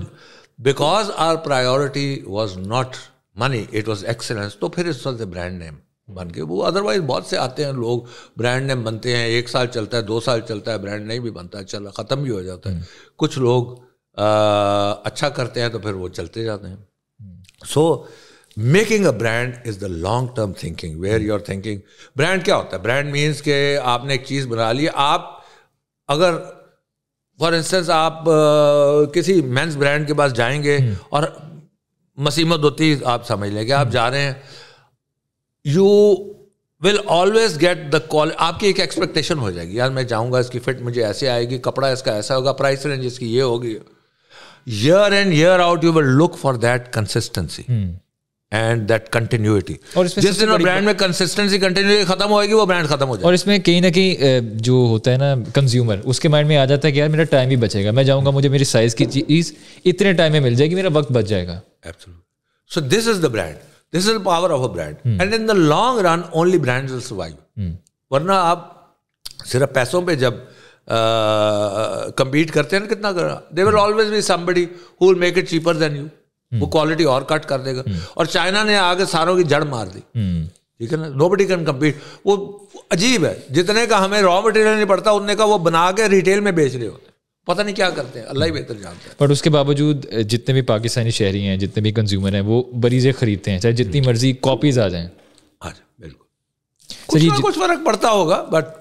because our priority was not money it was excellence तो फिर इस वक्त ब्रांड नेम बन गए वो अदरवाइज बहुत से आते हैं लोग ब्रांड नेम बनते हैं एक साल चलता है दो साल चलता है ब्रांड नहीं भी बनता है चल ख़त्म भी हो जाता है हम्म। कुछ लोग आ, अच्छा करते हैं तो फिर वो चलते जाते हैं so hmm. so, making a brand is the long term thinking where you are thinking brand क्या होता है ब्रांड मीन्स के आपने एक चीज़ बना ली आप अगर फॉर इंस्टेंस आप uh, किसी मेंस ब्रांड के पास जाएंगे हम्म। और मसीमत होती आप समझ लेंगे आप हम्म। जा रहे हैं you will always get the call आपकी एक एक्सपेक्टेशन हो जाएगी यार मैं जाऊंगा इसकी फिट मुझे ऐसे आएगी कपड़ा इसका ऐसा होगा प्राइस रेंज इसकी ये होगी year and year out you will look for that consistency and that continuity और इसमें जिस दिन ब्रांड में कंसिस्टेंसी कंटिन्यूटी खत्म होगी वो ब्रांड खत्म हो जाएगा और इसमें कहीं ना कहीं जो होता है ना कंज्यूमर उसके माइंड में आ जाता है कि यार मेरा टाइम भी बचेगा मैं जाऊँगा मुझे मेरी साइज की चीज इतने टाइम में मिल जाएगी मेरा वक्त बच जाएगा so this is the brand this is the power of a brand and in the long run only brand will survive वरना आप सिर्फ पैसों पे जब कंपीट करते हैं ना कितना कर they will always be somebody who will make it cheaper than you वो क्वालिटी hmm. और कट कर देगा hmm. और चाइना ने आगे सारों की जड़ मार दी hmm. ठीक है ना नो बडी कैन कम्पीट वो अजीब है जितने का हमें रॉ मटेरियल नहीं पड़ता उतने का वो बना के रिटेल में बेच रहे होते पता नहीं क्या करते हैं अल्लाह ही बेहतर जानते हैं पर उसके बावजूद जितने भी पाकिस्तानी शहरी हैं जितने भी कंज्यूमर हैं वो बरीजे खरीदते हैं चाहे जितनी मर्जी कॉपीज आ जाएं हाँ बिल्कुल कुछ कुछ फर्क पड़ता होगा but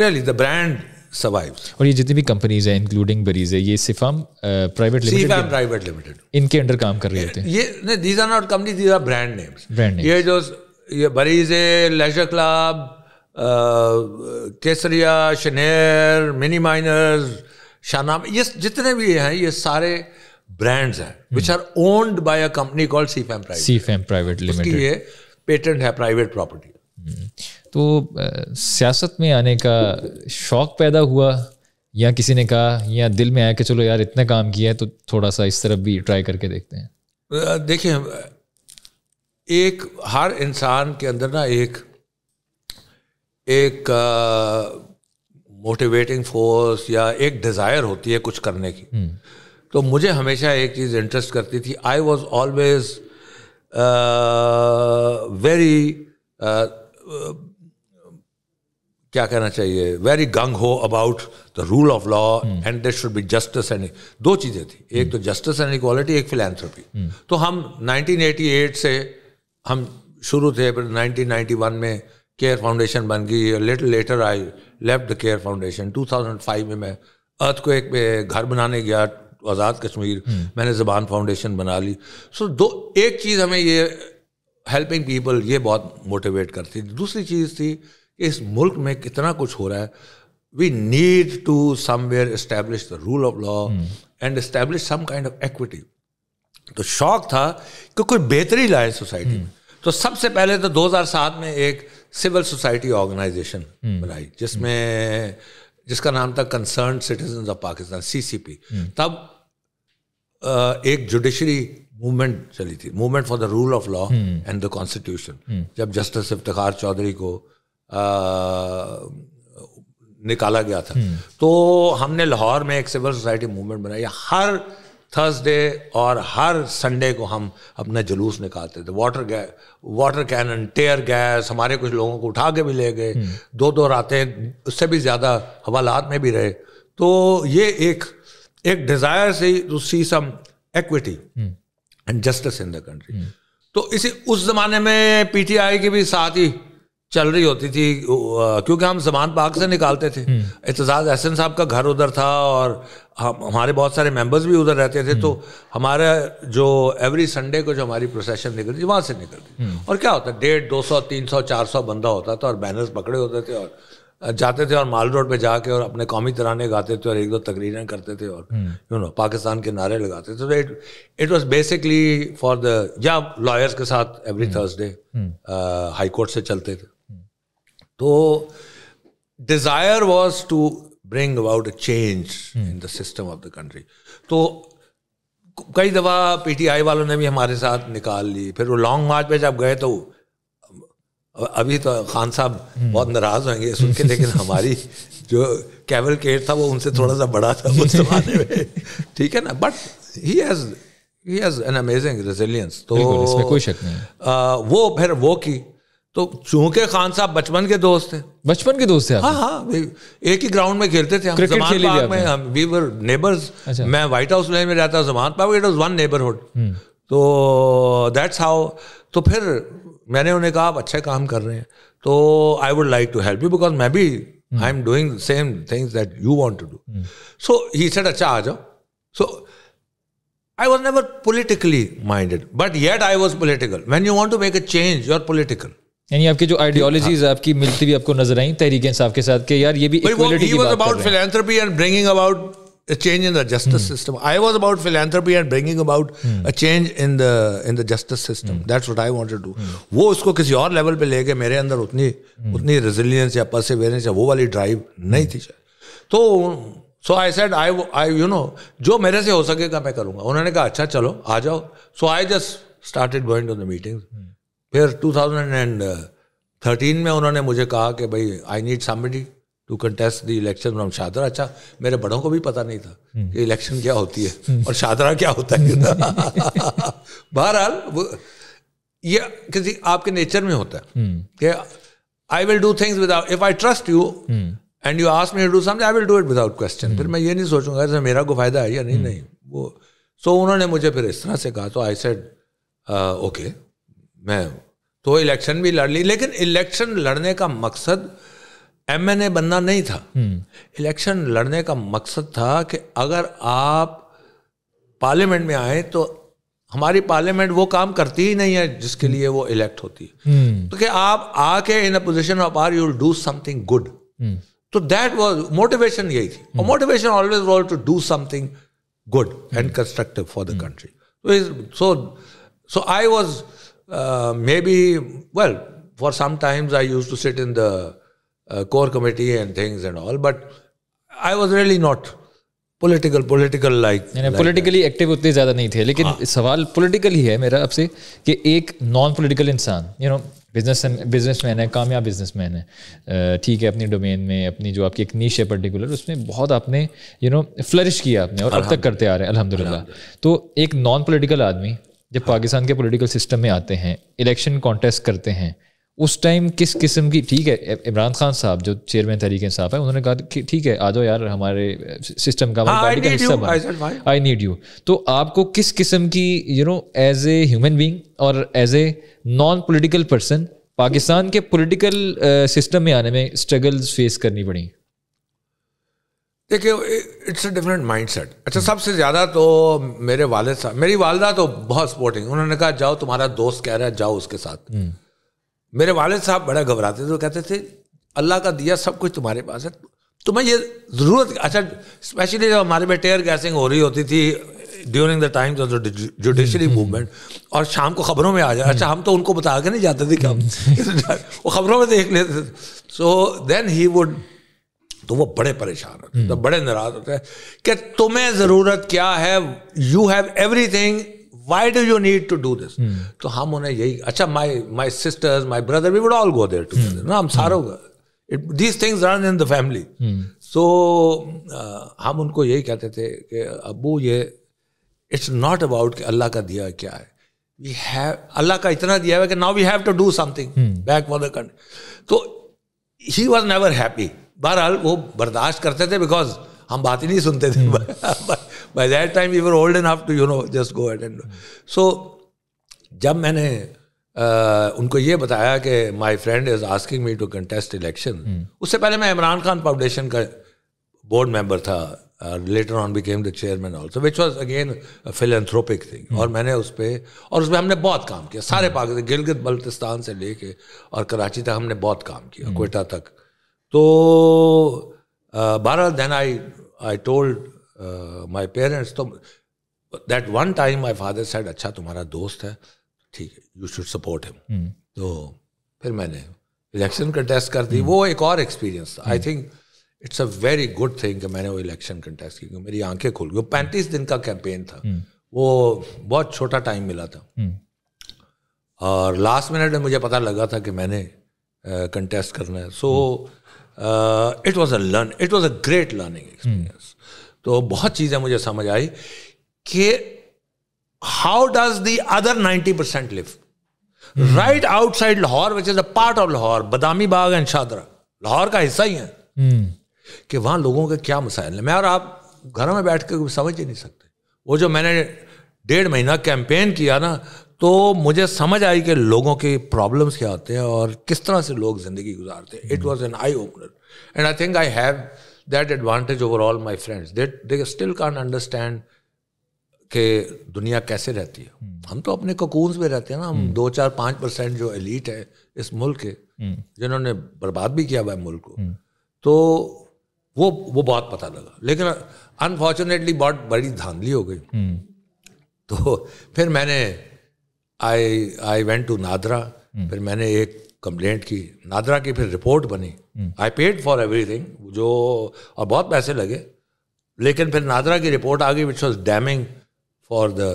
really the brand survives. और ये जितनी भी कंपनीज हैं इंक्लूडिंग बरीज है ये Sefam private limited private limited इनके अंडर काम कर रहे होते हैं ये नहीं these are not company these are brand names brand ये जो ये बरीज है लेजर क्लब केसरिया शनेर मिनी माइनर्स शाहनाम ये जितने भी हैं ये सारे ब्रांड्स हैं which are owned by a company called Sefam private Sefam private limited ये पेटेंट है प्राइवेट प्रॉपर्टी तो सियासत में आने का शौक पैदा हुआ या किसी ने कहा या दिल में आया कि चलो यार इतना काम किया है तो थोड़ा सा इस तरफ भी ट्राई करके देखते हैं देखिए एक हर इंसान के अंदर ना एक एक मोटिवेटिंग फोर्स या एक डिज़ायर होती है कुछ करने की हम्म। तो मुझे हमेशा एक चीज़ इंटरेस्ट करती थी आई वॉज ऑलवेज वेरी क्या कहना चाहिए very gung ho about the rule of law and there should be justice and दो चीज़ें थी एक hmm. तो जस्टिस एंड इक्वालिटी एक फिलेंथ्रोपी hmm. तो हम 1988 से हम शुरू थे फिर 1991 में केयर फाउंडेशन बन गई little later I left the Care Foundation 2005 में मैं अर्थ को एक घर बनाने गया आज़ाद कश्मीर hmm. मैंने जबान फाउंडेशन बना ली सो so, दो एक चीज़ हमें ये हेल्पिंग पीपल ये बहुत मोटिवेट करती थी दूसरी चीज़ थी कि इस मुल्क में कितना कुछ हो रहा है we need to somewhere establish the rule of law and establish some kind of equity तो शौक था कि कोई बेहतरी लाए सोसाइटी hmm. में तो सबसे पहले तो 2007 में एक सिविल सोसाइटी ऑर्गेनाइजेशन बनाई जिसमें जिसका नाम था concern citizen of Pakistan CCP तब एक जुडिशरी मूवमेंट चली थी movement for the rule of law and the constitution जब जस्टिस इफ्तार चौधरी को निकाला गया था हम्म। तो हमने लाहौर में एक सिविल सोसाइटी मूवमेंट बनाई हर थर्सडे और हर संडे को हम अपना जुलूस निकालते थे water gas water cannon tear gas हमारे कुछ लोगों को उठा के भी ले गए हम्म। दो दो रातें उससे भी ज़्यादा हवालात में भी रहे तो ये एक एक डिज़ायर से to see some equity and justice in the country तो इसी उस जमाने में पीटीआई के भी साथ ही चल रही होती थी क्योंकि हम सामान पाक से निकालते थे एतजाज हम्म। एहसन साहब का घर उधर था और हम हमारे बहुत सारे मेंबर्स भी उधर रहते थे तो हम्म। हमारा जो एवरी संडे को जो हमारी प्रोसेशन निकलती थी वहाँ से निकलती हम्म। और क्या होता डेढ़ दो सौ तीन सौ चार सौ बंदा होता था और बैनर्स पकड़े होते थे और जाते थे और माल रोड पे जाके और अपने कौमी तराने गाते थे और एक दो तकरीरें करते थे और यू नो पाकिस्तान के नारे लगाते थे तो it it was basically for the या लॉयर्स के साथ एवरी थर्सडे हाई कोर्ट से चलते थे तो desire was to bring about a change in the system of the country तो कई दफ़ा पीटीआई वालों ने भी हमारे साथ निकाल ली फिर वो लॉन्ग मार्च पे जब गए तो अभी तो खान साहब हम्म। बहुत नाराज होंगे सुन के लेकिन हमारी जो कैवल केट था वो उनसे थोड़ा सा बड़ा था उस जमाने में ठीक है ना but he has he has an amazing resilience तो कोई शक नहीं आ, वो फिर वो की तो चूंकि खान साहब बचपन के दोस्त थे बचपन के दोस्त थे हाँ हाँ एक ही ग्राउंड में खेलते थे हम क्रिकेट में हम वी वर नेबर्स अच्छा। मैं व्हाइट हाउस लाइन में रहता जमान पाप इट वॉज वन नेबरहुड तो दैट्स हाउ तो फिर मैंने उन्हें कहा आप अच्छे काम कर रहे हैं तो I would like to help you because मैं भी I am doing same things that you want to do so he said अच्छा आ जाओ so I was never politically minded but yet I was political when you want to make a change you political यानी आपकी जो ideologies हाँ. आपकी मिलती हुई आपको नजर आई तहरीक इंसाफ के साथ कि यार ये भी इक्वालिटी की बात about philanthropy and bringing about a change in the justice mm. system i was about philanthropy and bringing about mm. a change in the in the justice system mm. that's what i wanted to do mm. वो उसको किसी और level पे लेके मेरे अंदर उतनी mm. उतनी रेजिलियंस या परसिवेरेंस या वो वाली ड्राइव mm. नहीं hmm. थी तो so I said I I you know जो मेरे से हो सकेगा मैं करूँगा उन्होंने कहा अच्छा चलो आ जाओ so I just started going to the meetings फिर 2013 में उन्होंने मुझे कहा कि भाई I need somebody to contest the election from Shahdara अच्छा मेरे बड़ों को भी पता नहीं था हम्म। कि इलेक्शन क्या होती है हम्म। और शादरा क्या होता है [laughs] बहरहाल ये किसी आपके नेचर में होता है हम्म। कि I will do things without if I trust you and you ask me to do something I will do it without question फिर मैं ये नहीं सोचूंगा इसमें मेरा को फायदा है या नहीं नहीं वो सो उन्होंने मुझे फिर इस तरह से कहा तो आई सेड ओके मैं तो इलेक्शन भी लड़ ली लेकिन इलेक्शन लड़ने का मकसद एमएनए बनना नहीं था इलेक्शन हम्म। लड़ने का मकसद था कि अगर आप पार्लियामेंट में आए तो हमारी पार्लियामेंट वो काम करती ही नहीं है जिसके हम्म। लिए वो इलेक्ट होती है हम्म। तो कि आप आके in a position of are you'll do something good तो दैट वॉज मोटिवेशन यही थी और motivation always was to do something good and constructive for the country so so I was uh, maybe, well, for some times I used to sit in the uh, core committee and things and all, but I was really not political political like politically active उतने ज़्यादा नहीं थे लेकिन हाँ. सवाल political ही है मेरा आपसे कि एक नॉन पोलिटिकल इंसान you know business business man है कामयाब बिजनेस मैन है uh, ठीक है अपनी डोमेन में अपनी जो आपकी एक नीच है पर्टिकुलर उसमें बहुत आपने यू नो फ्लरिश किया आपने और अब तक करते आ रहे हैं अलहमदिल्ला तो एक नॉन पोलिटिकल आदमी जब हाँ। पाकिस्तान के पॉलिटिकल सिस्टम में आते हैं इलेक्शन कॉन्टेस्ट करते हैं उस टाइम किस किस्म की ठीक है इमरान खान साहब जो चेयरमैन तहरीक साहब है उन्होंने कहा कि ठीक है आ जाओ यार हमारे सिस्टम का पार्टी हाँ, का हिस्सा आई नीड यू तो आपको किस किस्म की you know as a human being और as a non political person Pakistan के पोलिटिकल सिस्टम में आने में स्ट्रगल्स फेस करनी पड़ी देखिए इट्स अ डिफरेंट माइंडसेट अच्छा सबसे ज़्यादा तो मेरे वाले साहब मेरी वालदा तो बहुत सपोर्टिंग उन्होंने कहा जाओ तुम्हारा दोस्त कह रहा है जाओ उसके साथ हम्म। मेरे वाले साहब बड़ा घबराते थे वो तो कहते थे अल्लाह का दिया सब कुछ तुम्हारे पास है तुम्हें ये ज़रूरत अच्छा स्पेशली जब हमारे में टेयर गैसिंग हो रही होती थी during the time judiciary movement और शाम को खबरों में आ जाए अच्छा हम तो उनको बता के नहीं जाते थे कि हम हम्म। [laughs] वो खबरों में देख लेते थे सो देन ही वुड तो वो बड़े परेशान होते तो हम्म। बड़े नाराज होते हैं कि तुम्हें ज़रूरत क्या है you have every thing why do you need to do this तो हम उन्हें यही अच्छा my my sisters my brother we would all go there together ना हम सारे it these things run in the family so हम उनको यही कहते थे कि अबू ये इट्स नॉट अबाउट कि अल्लाह का दिया क्या है वी हैव अल्लाह का इतना दिया हुआ कि now we have to do something back for the country तो ही वॉज नेवर हैप्पी बहरहाल वो बर्दाश्त करते थे बिकॉज हम बात ही नहीं सुनते थे by that time you were old have to you know just go at and so जब मैंने Uh, उनको ये बताया कि my friend is asking me to contest election उससे पहले मैं इमरान खान फाउंडेशन का बोर्ड मेंबर था later on became the chairman also which was again philanthropic thing और मैंने उस पर और उसमें हमने बहुत काम किया सारे हम्म। पाकिस्तान गिलगित बल्तिस्तान से लेके और कराची तक हमने बहुत काम किया हम्म। कोयटा तक तो बहरहाल then I I told my parents तो that one time my father side अच्छा तुम्हारा दोस्त है ठीक है यू शुड सपोर्ट हिम तो फिर मैंने इलेक्शन कंटेस्ट कर दी hmm. वो एक और एक्सपीरियंस था I think it's a very good thing कि मैंने वो इलेक्शन कंटेस्ट की मेरी आंखें खुल गई पैंतीस दिन का कैंपेन था hmm. वो बहुत छोटा टाइम मिला था hmm. और लास्ट मिनट में मुझे पता लगा था कि मैंने कंटेस्ट uh, करना है so so, it was a learn it was a great learning experience तो बहुत चीज़ें मुझे समझ आई कि how does the other ninety percent live right outside Lahore which is a part of Lahore Badami Bagh and Shahdara Lahore का हिस्सा ही है कि वहां लोगों के क्या मसाइल हैं मैं और आप घरों में बैठ कर समझ ही नहीं सकते वो जो मैंने डेढ़ महीना कैंपेन किया ना तो मुझे समझ आई कि लोगों के प्रॉब्लम्स क्या होते हैं और किस तरह से लोग ज़िंदगी गुजारते हैं it was an eye opener and I think I have that advantage over all my friends that they still can't understand के दुनिया कैसे रहती है हम्म। हम तो अपने ककून में रहते हैं ना हम हम्म। दो चार पाँच परसेंट जो एलिट है इस मुल्क के हम्म। जिन्होंने बर्बाद भी किया हुआ मुल्क को तो वो वो बहुत पता लगा लेकिन अनफॉर्चुनेटली बहुत बड़ी धांधली हो गई तो फिर मैंने I I went to NADRA फिर मैंने एक कंप्लेंट की नादरा की फिर रिपोर्ट बनी आई पेड फॉर एवरीथिंग जो और बहुत पैसे लगे लेकिन फिर नादरा की रिपोर्ट आ गई which was damning for the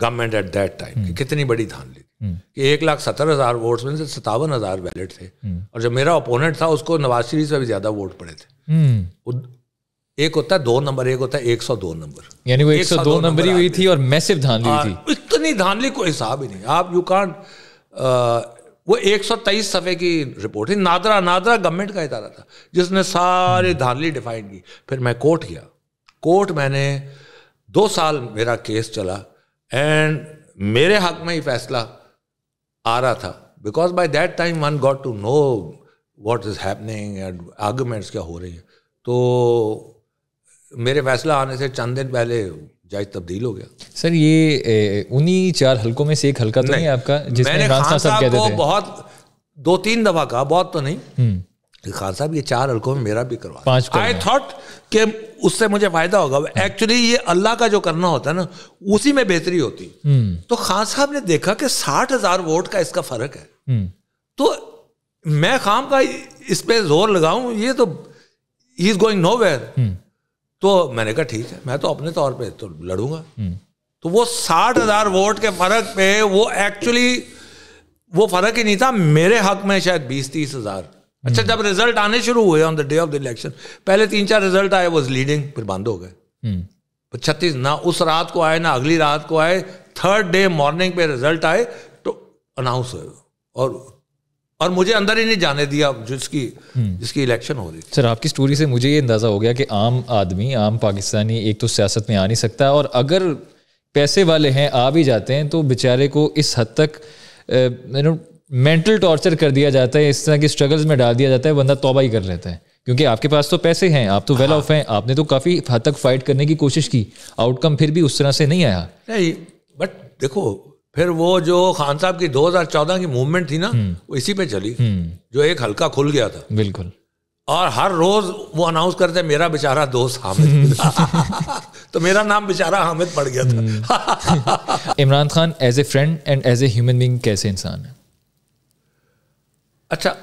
government at that time कितनी बड़ी धान ली hmm. कि एक लाख सत्तर हज़ार वोट्स में से सतावन हज़ार बैलेट थे hmm. और जो मेरा ओपोनेंट था उसको नवाज शरीफ से भी ज़्यादा वोट पड़े थे hmm. एक होता है दो नंबर एक होता है एक सौ दो नंबर यानी वो एक सौ दो, दो नंबर ही हुई थी और मैसिव धान ली थी नहीं धानली कोई हिसाब ही नहीं आप यू कांट uh, वो एक सौ तेईस सफ़े की रिपोर्ट थी नादरा नादरा गवर्नमेंट का इदारा था जिसने सारी धानली डिफाइन की फिर मैं कोर्ट गया कोर्ट मैंने दो साल मेरा केस चला एंड मेरे हक में ही फैसला आ रहा था because by that time one got to know what is happening and arguments क्या हो रही हैं तो मेरे फैसला आने से चंद दिन पहले जायज तब्दील हो गया सर ये उन्हीं चार हलकों में से एक हल्का तो नहीं, आपका जिसमें खान साहब कहते थे बहुत दो तीन दफा कहा बहुत तो नहीं हम्म। खान साहब ये चार हल्कों में मेरा भी करवा पांच आई थॉट कि उससे मुझे फायदा होगा एक्चुअली ये अल्लाह का जो करना होता है ना उसी में बेहतरी होती हम्म। तो खान साहब ने देखा कि साठ हजार वोट का इसका फर्क है हम्म। तो मैं खाम का इस पे जोर लगाऊ ये तो he is going nowhere तो मैंने कहा ठीक है मैं तो अपने तौर पे तो लड़ूंगा हम्म। तो वो साठ हजार वोट के फर्क पे वो एक्चुअली वो फर्क ही नहीं था मेरे हक में शायद बीस तीस हजार अच्छा हम्म। जब रिजल्ट आने शुरू हुए on the day of the election पहले तीन चार रिजल्ट आए वॉज लीडिंग फिर बंद हो गए हम्म। छत्तीस ना उस रात को आए ना अगली रात को आए थर्ड डे मॉर्निंग पे रिजल्ट आए तो अनाउंस हुए और और मुझे अंदर ही नहीं जाने दिया हम्म। जिसकी जिसकी इलेक्शन हो रही थी सर आपकी स्टोरी से मुझे ये अंदाज़ा हो गया कि आम आदमी आम पाकिस्तानी एक तो सियासत में आ नहीं सकता और अगर पैसे वाले हैं आ भी जाते हैं तो बेचारे को इस हद तक नो मेंटल टॉर्चर कर दिया जाता है इस तरह की स्ट्रगल्स में डाल दिया जाता है बंदा तोबा ही कर लेता है क्योंकि आपके पास तो पैसे हैं आप तो वेल ऑफ हाँ। हैं आपने तो काफ़ी हद तक फाइट करने की कोशिश की आउटकम फिर भी उस तरह से नहीं आया नहीं बट देखो फिर वो जो खान साहब की 2014 की मूवमेंट थी ना हम्म। वो इसी पे चली हम्म। जो एक हल्का खुल गया था बिल्कुल और हर रोज वो अनाउंस करते मेरा बेचारा दोस्त हामिद [laughs] [laughs] तो मेरा नाम बेचारा हामिद पड़ गया था हम्म। Imran Khan as a friend and as a human being कैसे इंसान है अच्छा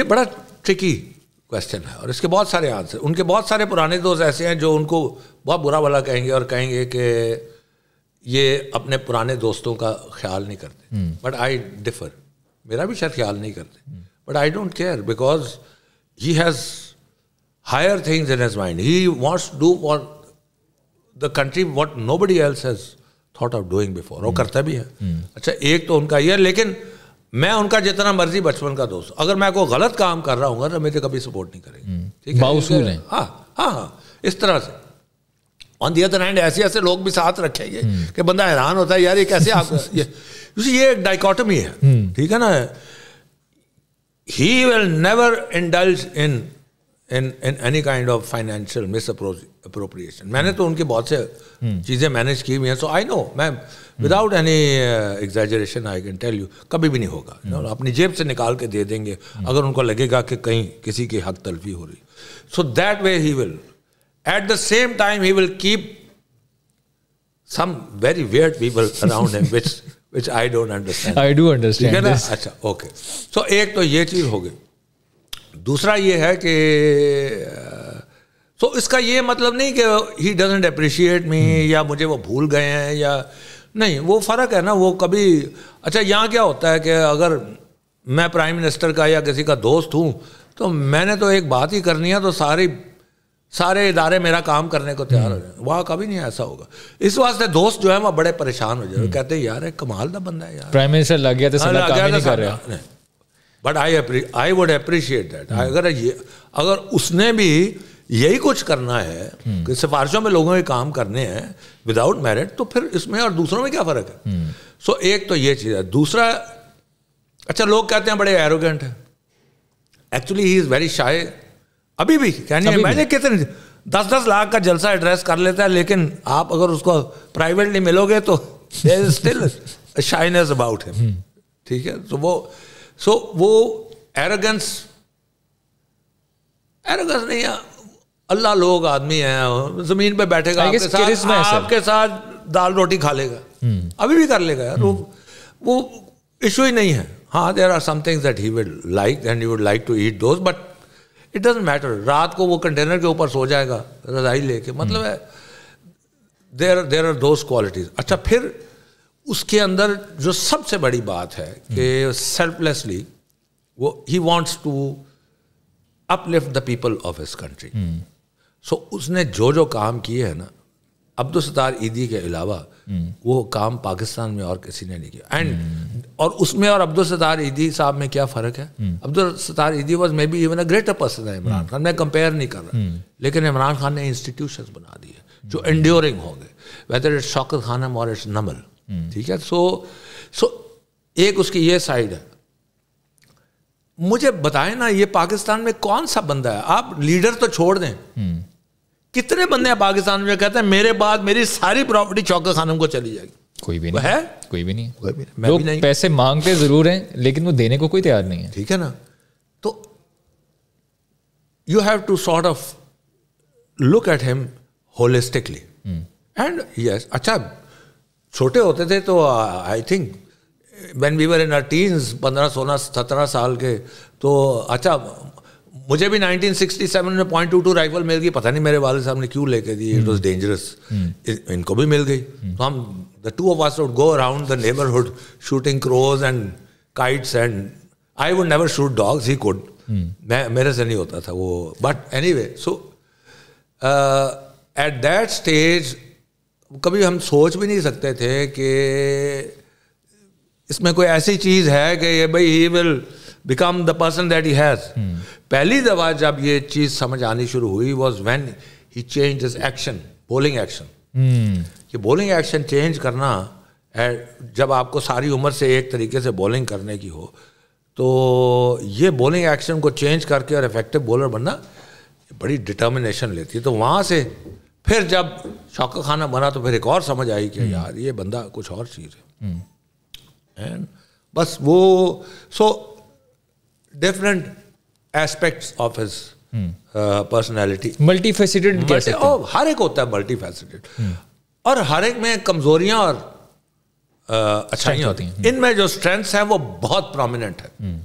ये बड़ा ट्रिकी क्वेश्चन है और इसके बहुत सारे आंसर उनके बहुत सारे पुराने दोस्त ऐसे हैं जो उनको बहुत बुरा भला कहेंगे और कहेंगे कि ये अपने पुराने दोस्तों का ख्याल नहीं करते बट आई डिफर मेरा भी शायद ख्याल नहीं करते but I don't care because he has higher things in his mind he wants do do the country what nobody else has thought of doing before वो हम्म। करता भी है हम्म। अच्छा एक तो उनका ये लेकिन मैं उनका जितना मर्जी बचपन का दोस्त अगर मैं कोई गलत काम कर रहा हूँ तो मेरे कभी सपोर्ट नहीं करेंगे हम्म। ठीक है हाँ हाँ हाँ इस तरह से ऑन दी अदर हैंड ऐसे ऐसे लोग भी साथ रखेंगे हम्म। कि बंदा हैरान होता है यार ये कैसे आप [laughs] ये क्योंकि ये एक डाइकोटमी है हम्म। ठीक है ना he will never indulge in in in any kind of financial misappropriation मैंने तो उनके बहुत से हम्म। चीज़ें मैनेज की हुई हैं so I know ma'am without any exaggeration I can tell you कभी भी नहीं होगा you अपनी जेब से निकाल के दे देंगे अगर उनको लगेगा कि कहीं किसी की हक तलफी हो रही so that way he will at the same time he will keep some very weird people around him which which I don't understand I do understand ठीक है ना अच्छा ओके सो एक तो ये चीज़ हो गई दूसरा ये है कि सो so इसका ये मतलब नहीं कि ही डजेंट अप्रिशिएट मी या मुझे वो भूल गए हैं या नहीं वो फ़र्क है ना वो कभी अच्छा यहाँ क्या होता है कि अगर मैं प्राइम मिनिस्टर का या किसी का दोस्त हूँ तो मैंने तो एक बात ही करनी है तो सारी सारे इदारे मेरा काम करने को तैयार हो हम्म। जाए वहाँ कभी नहीं ऐसा होगा इस वास्ते दोस्त जो है वह बड़े परेशान हो जाए हम्म। कहते हैं यार कमाल का बंदा है यार प्राइम मिनिस्टर लग गया था तो हाँ, लग गया but I I would appreciate that अगर ये अगर उसने भी यही कुछ करना है हम्म। कि सिफारिशों में लोगों के काम करने हैं विदाउट मेरिट तो फिर इसमें और दूसरों में क्या फ़र्क है सो so, एक तो ये चीज़ है दूसरा अच्छा लोग कहते हैं बड़े एरोगेंट है एक्चुअली ही इज़ वेरी शायद अभी भी कैन यू इमेजिन कितने दस दस लाख का जलसा एड्रेस कर लेता है लेकिन आप अगर उसको प्राइवेटली मिलोगे तो स्टिल शाइनेस अबाउट हिम ठीक है तो वो सो वो एरोगेंस एरोगेंस नहीं है अल्लाह लोग आदमी है जमीन पे बैठेगा आपके साथ आपके साथ दाल रोटी खा लेगा हम्म। अभी भी कर लेगा यार वो इशू हम्म। ही नहीं है हाँ there are somethings that he will like and you would like to eat those but it doesn't matter रात को वो कंटेनर के ऊपर सो जाएगा रजाई लेके मतलब है there there are those qualities अच्छा फिर उसके अंदर जो सबसे बड़ी बात है कि सेल्फलेसली वो he wants to uplift the people of his country so उसने जो जो काम किए हैं ना अब्दुल सतार ईदी के अलावा वो काम पाकिस्तान में और किसी ने नहीं किया एंड और उसमें और अब्दुल सतार ईदी साहब में क्या फ़र्क है हम्म। Abdul Sattar Edhi was maybe even a greater person है इमरान खान मैं कंपेयर नहीं कर रहा हम्म। लेकिन इमरान खान ने इंस्टीट्यूशन बना दिए जो एंड्योरिंग होंगे वेदर इट्स शौकत खानम और इट्स नमल ठीक है सो सो एक उसकी ये साइड है मुझे बताएं ना ये पाकिस्तान में कौन सा बंदा है आप लीडर तो छोड़ दें हम्म। कितने बंदे हैं पाकिस्तान में कहते हैं मेरे बाद मेरी सारी प्रॉपर्टी चौका खानम को चली जाएगी कोई भी नहीं है कोई भी नहीं कोई भी नहीं लोग पैसे मांगते जरूर हैं लेकिन वो देने को कोई तैयार नहीं है ठीक है ना तो you have to sort of look at him holistically and yes अच्छा छोटे होते थे तो I think when we were in teens पंद्रह सोलह सत्रह साल के तो अच्छा मुझे भी 1967 में पॉइंट टू टू राइफल मिल गई पता नहीं मेरे वाले साहब ने क्यों लेके दी इट वॉज डेंजरस इनको भी मिल गई hmm. तो हम the two of us would go around the neighbourhood shooting crows and kites and I would never shoot dogs he could मैं मेरे से नहीं होता था वो but anyway so at that stage कभी हम सोच भी नहीं सकते थे कि इसमें कोई ऐसी चीज़ है कि ये भाई he will become the person that he has पहली दफा जब ये चीज समझ आनी शुरू हुई was when he change is action bowling action ये बोलिंग एक्शन चेंज करना जब आपको सारी उम्र से एक तरीके से बॉलिंग करने की हो तो ये बॉलिंग एक्शन को चेंज करके और इफेक्टिव बॉलर बनना बड़ी डिटर्मिनेशन लेती है तो वहाँ से फिर जब शौका खाना बना तो फिर एक और समझ आई कि hmm. यार ये बंदा कुछ और चीज़ है एंड hmm. बस वो so so, different aspects of his personality multi faceted हर एक होता है मल्टी फेसिडेड और हर एक में कमजोरियां और uh, अच्छाइयां होती हैं इनमें जो स्ट्रेंथ्स हैं वो बहुत प्रोमिनेंट है hmm.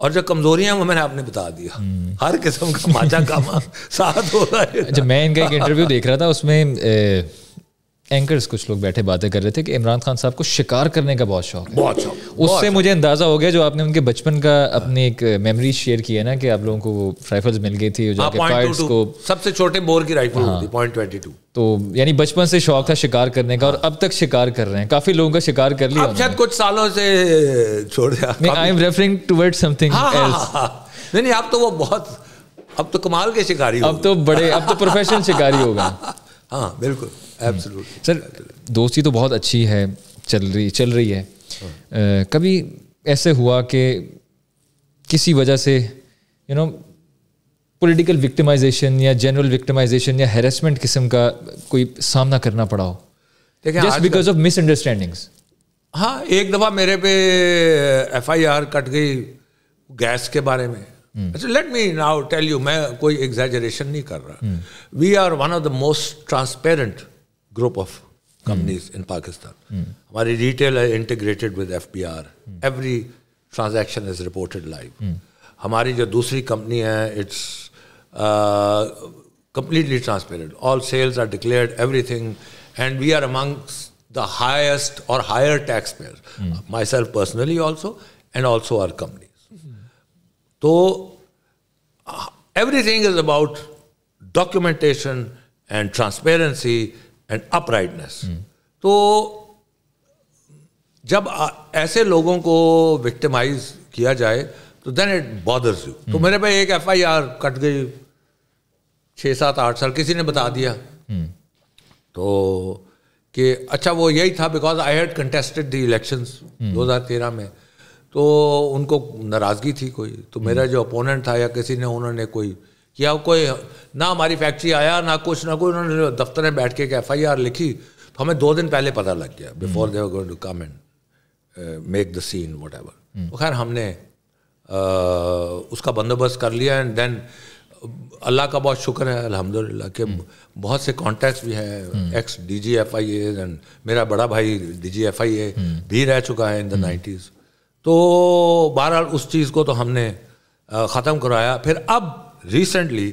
और जो कमजोरियां वो मैंने आपने बता दिया hmm. हर किस्म का माचा कामा [laughs] साथ हो रहा है जब अच्छा, मैं इनका एक इंटरव्यू देख रहा था उसमें एंकर्स कुछ लोग बैठे बातें कर रहे थे कि इमरान खान साहब को शिकार करने का बहुत शौक है बहुत शौक उससे मुझे अंदाजा हो गया जो आपने उनके बचपन का अपनी एक मेमोरी शेयर की है ना कि आप लोगों को राइफल्स मिल गई थी हाँ, जो को सबसे छोटे बोर की राइफल हाँ, पॉइंट ट्वेंटी टू तो यानी बचपन से शौक था शिकार करने का और अब तक शिकार कर रहे हैं काफी लोगों का शिकार कर लिया शायद कुछ सालों से छोड़ दिया I am referring toward something नहीं नहीं अब तो वो बहुत अब तो कमाल के शिकारी अब तो बड़े अब तो प्रोफेशनल शिकारी होगा [laughs] हाँ बिल्कुल एब्सोल्युटली हम्म। सर दोस्ती तो बहुत अच्छी है चल रही चल रही है आ, हाँ। कभी ऐसे हुआ कि किसी वजह से यू नो पॉलिटिकल विक्टिमाइजेशन या जनरल विक्टिमाइजेशन या हेरेसमेंट किस्म का कोई सामना करना पड़ा हो just because of misunderstandings हाँ एक दफ़ा मेरे पे एफ आई आर कट गई गैस के बारे में हम्म। अच्छा let me now tell you मैं कोई एग्जैजरेशन नहीं कर रहा we are one of the most transparent group of companies mm. in Pakistan. Mm. Our retail are integrated with FBR. Mm. Every transaction is reported live. Mm. हमारी company दूसरी uh, completely transparent. All sales are declared, everything, and we are amongst the highest or higher taxpayers. Mm. Myself personally also, and also our companies. Mm. So uh, everything is about documentation and transparency and uprightness तो जब ऐसे लोगों को victimize किया जाए तो then it bothers you तो hmm. मेरे पे एक एफ आई आर कट गई छः सात आठ साल किसी ने बता दिया hmm. तो कि अच्छा वो यही था because I had contested the हजार 2013 में तो उनको नाराज़गी थी कोई तो hmm. मेरा जो अपोनेंट था या किसी ने उन्होंने कोई या कोई ना हमारी फैक्ट्री आया ना कुछ ना कुछ उन्होंने दफ्तर में बैठ के एक एफ लिखी तो हमें दो दिन पहले पता लग गया before they going to come and make the scene whatever तो खैर हमने uh, उसका बंदोबस्त कर लिया एंड देन अल्लाह का बहुत शुक्र है अलहमदिल्ला के hmm. बहुत से कॉन्टैक्ट भी हैं ex D G F I and मेरा बड़ा भाई डी जी एफ आई ए भी रह चुका है इन द नाइन्टीज़ तो बहरहाल उस चीज़ को तो हमने uh, ख़त्म कराया फिर अब recently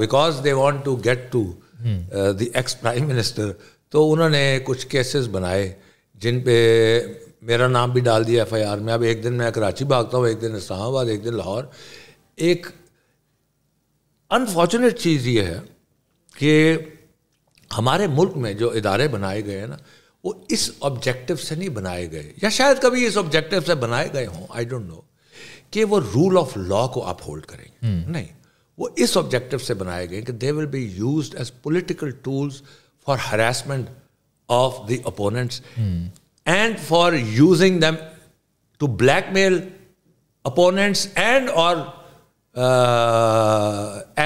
because they want to get to to ex prime minister तो उन्होंने कुछ केसेस बनाए जिन पे मेरा नाम भी डाल दिया एफआईआर में अब एक दिन मैं कराची भागता हूँ एक दिन इस्लामाबाद एक दिन लाहौर एक अनफॉर्चुनेट चीज़ ये है कि हमारे मुल्क में जो इदारे बनाए गए हैं ना वो इस ऑब्जेक्टिव से नहीं बनाए गए या शायद कभी इस ऑब्जेक्टिव से बनाए गए हों आई डोंट नो कि वो रूल ऑफ लॉ को अपहोल्ड करेंगे hmm. नहीं वो इस ऑब्जेक्टिव से बनाए गए कि they will be use as political tools for harassment of the opponents and for using them to blackmail opponents and और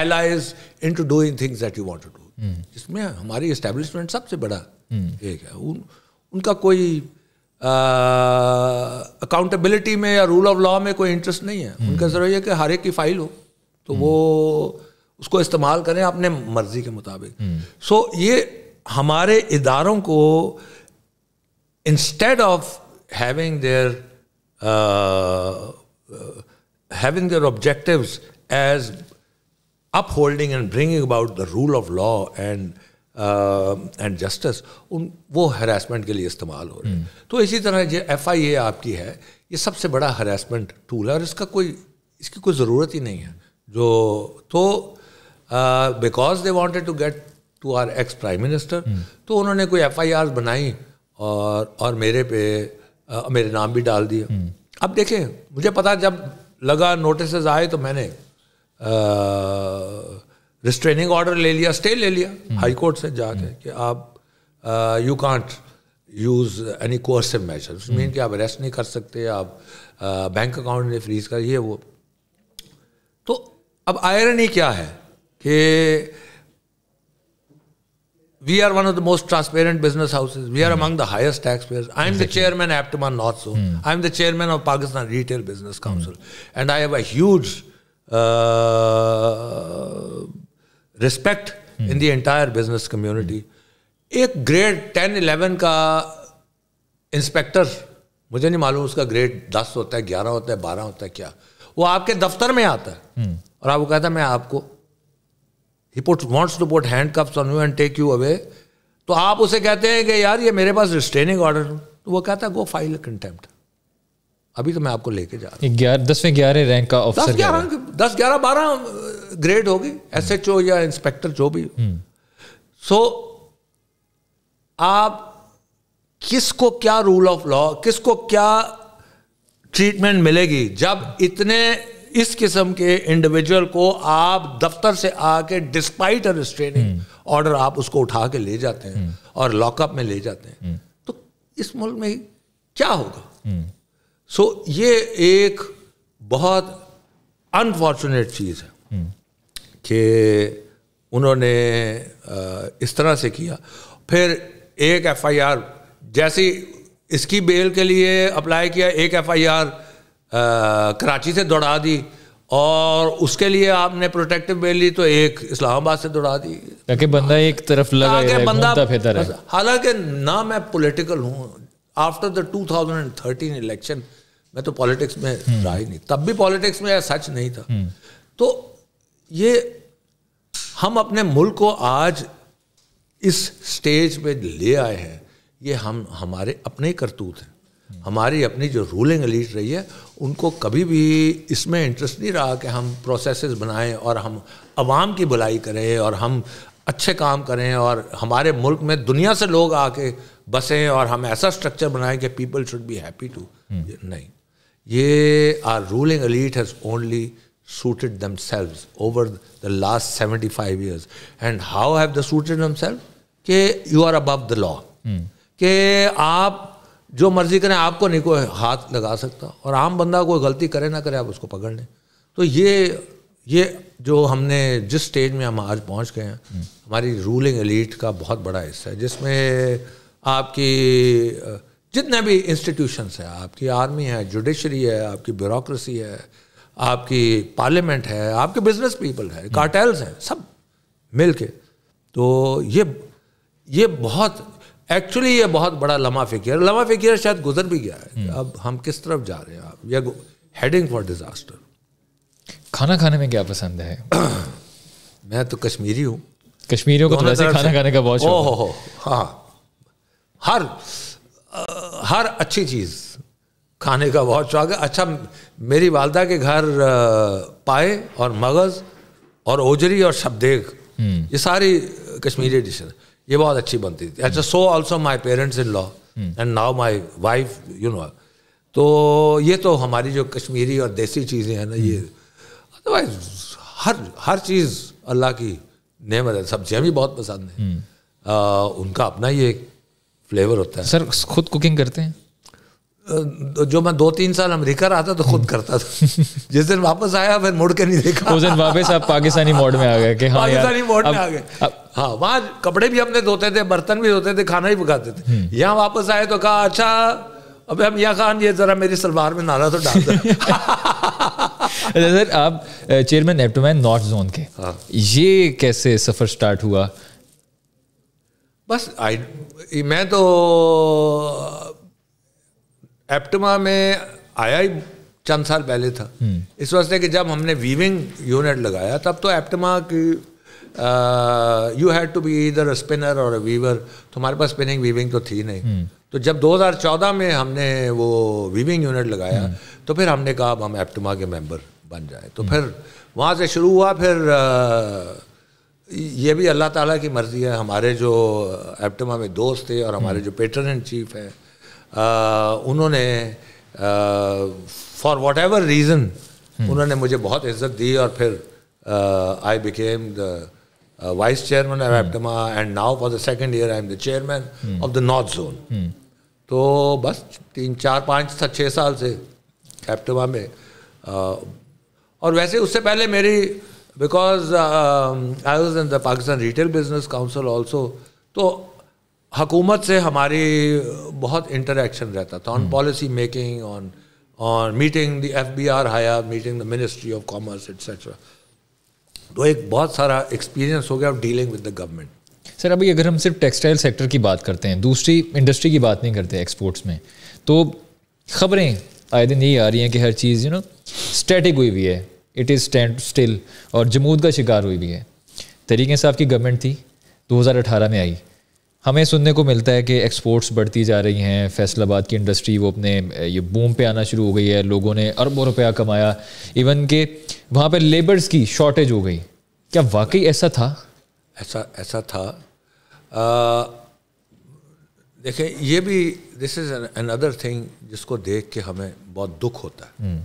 allies into doing things that you want to do इसमें हमारी establishment सबसे बड़ा hmm. एक है उन, उनका कोई अकाउंटेबिलिटी में या रूल ऑफ लॉ में कोई इंटरेस्ट नहीं है उनका जरूरी यह कि हर एक की फाइल हो तो वो उसको इस्तेमाल करें अपने मर्जी के मुताबिक सो हम्म। so, ये हमारे इदारों को instead of having their having their objectives as upholding and bringing about the rule of law and and uh, justice उन वो हरासमेंट के लिए इस्तेमाल हो रहे हैं hmm. तो इसी तरह जो एफ आई ए आपकी है ये सबसे बड़ा हरासमेंट टूल है और इसका कोई इसकी कोई ज़रूरत ही नहीं है जो तो because they wanted to get to our ex prime minister तो उन्होंने कोई एफ आई आर बनाई और और मेरे पे आ, uh, मेरे नाम भी डाल दिए hmm. अब देखें मुझे पता जब लगा नोटिस आए तो मैंने आ, uh, रिस्ट्रेनिंग ऑर्डर ले लिया स्टे ले लिया हाई कोर्ट से जाके कि आप you can't use any coercive measure mean कि आप अरेस्ट नहीं कर सकते आप बैंक अकाउंट नहीं फ्रीज कर ये वो तो अब आयरनी क्या है कि we are one of the most transparent business houses. We are mm. among the highest taxpayers. I am exactly. the chairman of Aptaman North Zone. Mm. I am the chairman of Pakistan Retail Business Council. Mm. And I have a huge uh, respect in the entire business community एक grade ten eleven का inspector मुझे नहीं मालूम उसका grade दस होता है ग्यारह होता है बारह होता है क्या वो आपके दफ्तर में आता है हम्म। और आप वो कहता है मैं आपको he put wants to put handcuffs on you and take you away तो आप उसे कहते हैं कि यार ये मेरे पास रिस्ट्रेनिंग ऑर्डर तो वो कहता है गो फाइल कंटेम्प्ट अभी तो मैं आपको लेके जा रहा हूँ दसवें ग्यारह रैंक का ऑफिसर दस ग्यारह दस ग्यारह बारह ग्रेड होगी एस एच ओ या इंस्पेक्टर जो भी सो हम्म। so, आप किसको क्या रूल ऑफ लॉ किसको क्या ट्रीटमेंट मिलेगी जब इतने इस किस्म के इंडिविजुअल को आप दफ्तर से आके डिस्पाइट अ रिस्ट्रेनिंग ऑर्डर आप उसको उठा के ले जाते हैं हम्म। और लॉकअप में ले जाते हैं हम्म। तो इस मुल्क में क्या होगा सो so, ये एक बहुत अनफॉर्चुनेट चीज़ है कि उन्होंने इस तरह से किया फिर एक एफआईआर जैसी इसकी बेल के लिए अप्लाई किया एक एफआईआर कराची से दौड़ा दी और उसके लिए आपने प्रोटेक्टिव बेल ली तो एक इस्लामाबाद से दौड़ा दी ताकि बंदा एक तरफ लगा है, बंदा हालांकि ना मैं पॉलिटिकल हूँ आफ्टर द 2013 इलेक्शन मैं तो पॉलिटिक्स में हम्म। रहा ही नहीं तब भी पॉलिटिक्स में सच नहीं था हम्म। तो ये हम अपने मुल्क को आज इस स्टेज पे ले आए हैं ये हम हमारे अपने करतूत हैं हमारी अपनी जो रूलिंग एलीट रही है उनको कभी भी इसमें इंटरेस्ट नहीं रहा कि हम प्रोसेसेस बनाएं और हम आवाम की भलाई करें और हम अच्छे काम करें और हमारे मुल्क में दुनिया से लोग आके बसें और हम ऐसा स्ट्रक्चर बनाएं कि people should be happy to नहीं ये our ruling elite has only suited themselves over the last 75 years. And how have they suited themselves? कि you are above the law कि आप जो मर्जी करें आपको नहीं कोई हाथ लगा सकता और आम बंदा कोई गलती करे ना करे आप उसको पकड़ लें तो ये ये जो हमने जिस स्टेज में हम आज पहुंच गए हैं हमारी रूलिंग एलीट का बहुत बड़ा हिस्सा है जिसमें आपकी जितने भी इंस्टीट्यूशंस हैं आपकी आर्मी है जुडिशरी है आपकी ब्यूरोक्रेसी है आपकी पार्लियामेंट है आपके बिजनेस पीपल है कार्टेल्स हैं सब मिल के तो ये ये बहुत एक्चुअली ये बहुत बड़ा लम्हा फिक्र लमा फिक्र शायद गुजर भी गया है हम्म। अब हम किस तरफ जा रहे हैं आप या हेडिंग फॉर डिजास्टर खाना खाने में क्या पसंद है [coughs] मैं तो कश्मीरी हूँ कश्मीरियों को तो वैसे खाना खाने का बहुत शौक हाँ हर हर अच्छी चीज़ खाने का बहुत शौक है अच्छा मेरी वालदा के घर पाए और मगज़ और ओजरी और शब्देग हम्म। ये सारी कश्मीरी डिश ये बहुत अच्छी बनती थी अच्छा so also my parents in law and now my wife you know तो ये तो हमारी जो कश्मीरी और देसी चीज़ें हैं ना ये अदरवाइज हम्म। हर हर चीज़ अल्लाह की नेमत है सब्जियाँ भी बहुत पसंद हैं हम्म। उनका अपना एक फ्लेवर होता है सर खुद कुकिंग करते हैं जो मैं दो तीन साल अमेरिका रहा था तो खुद करता था [laughs] जिस दिन वापस आया फिर मुड़ के नहीं देखा उस दिन वापस आप पाकिस्तानी मोड में आ गए कि हाँ पाकिस्तानी मोड में आ गए हाँ वहाँ कपड़े भी अपने धोते थे बर्तन भी धोते थे खाना भी पकाते थे हम्म। यहाँ वापस आए तो कहा अच्छा अब हम यहाँ खान ये जरा मेरी सलवार में नाला तो डाल [laughs] सर आप चेयरमैन एप्टोमैन नॉर्थ जोन के हाँ। ये कैसे सफर स्टार्ट हुआ बस आई मैं तो एप्टमा में आया ही चंद साल पहले था हम्म। इस वास्ते कि जब हमने वीविंग यूनिट लगाया तब तो एप्टमा की यू हैड टू बी इधर अ स्पिनर और अ वीवर तो हमारे पास स्पिनिंग वीविंग तो थी नहीं हम्म। तो जब 2014 में हमने वो वीविंग यूनिट लगाया हम्म। तो फिर हमने कहा अब हम एप्टमा के मेंबर बन जाए तो फिर वहाँ से शुरू हुआ फिर ये भी अल्लाह ताला की मर्ज़ी है हमारे जो एप्टमा में दोस्त थे और हमारे जो पेटर्न चीफ हैं उन्होंने फॉर वॉट एवर रीज़न उन्होंने मुझे बहुत इज्जत दी और फिर I became the vice chairman of APTMA and now for the second year I am the chairman of the north zone तो बस तीन चार पाँच सा छः साल से एप्टमा में uh, और वैसे उससे पहले मेरी because I was in the Pakistan retail business council also तो हकूमत से हमारी बहुत इंटरेक्शन रहता था on policy making on on meeting the F B R हाया meeting the ministry of commerce etcetera तो एक बहुत सारा एक्सपीरियंस हो गया dealing with the government sir अभी अगर हम सिर्फ टेक्सटाइल सेक्टर की बात करते हैं दूसरी इंडस्ट्री की बात नहीं करते एक्सपोर्ट्स में तो खबरें आए दिन यही आ रही हैं कि हर चीज़ यू नो स्टैटिक हुई हुई है इट इज़ स्टैंड स्टिल और जमूद का शिकार हुई हुई है तरीके साहब की गवर्नमेंट थी 2018 में आई हमें सुनने को मिलता है कि एक्सपोर्ट्स बढ़ती जा रही हैं फैसलाबाद की इंडस्ट्री वो अपने ये बूम पे आना शुरू हो गई है लोगों ने अरबों रुपया कमाया इवन के वहाँ पर लेबर्स की शॉर्टेज हो गई क्या वाकई ऐसा था ऐसा ऐसा था देखें ये भी दिस इज़ अनदर थिंग जिसको देख के हमें बहुत दुख होता है हम्म।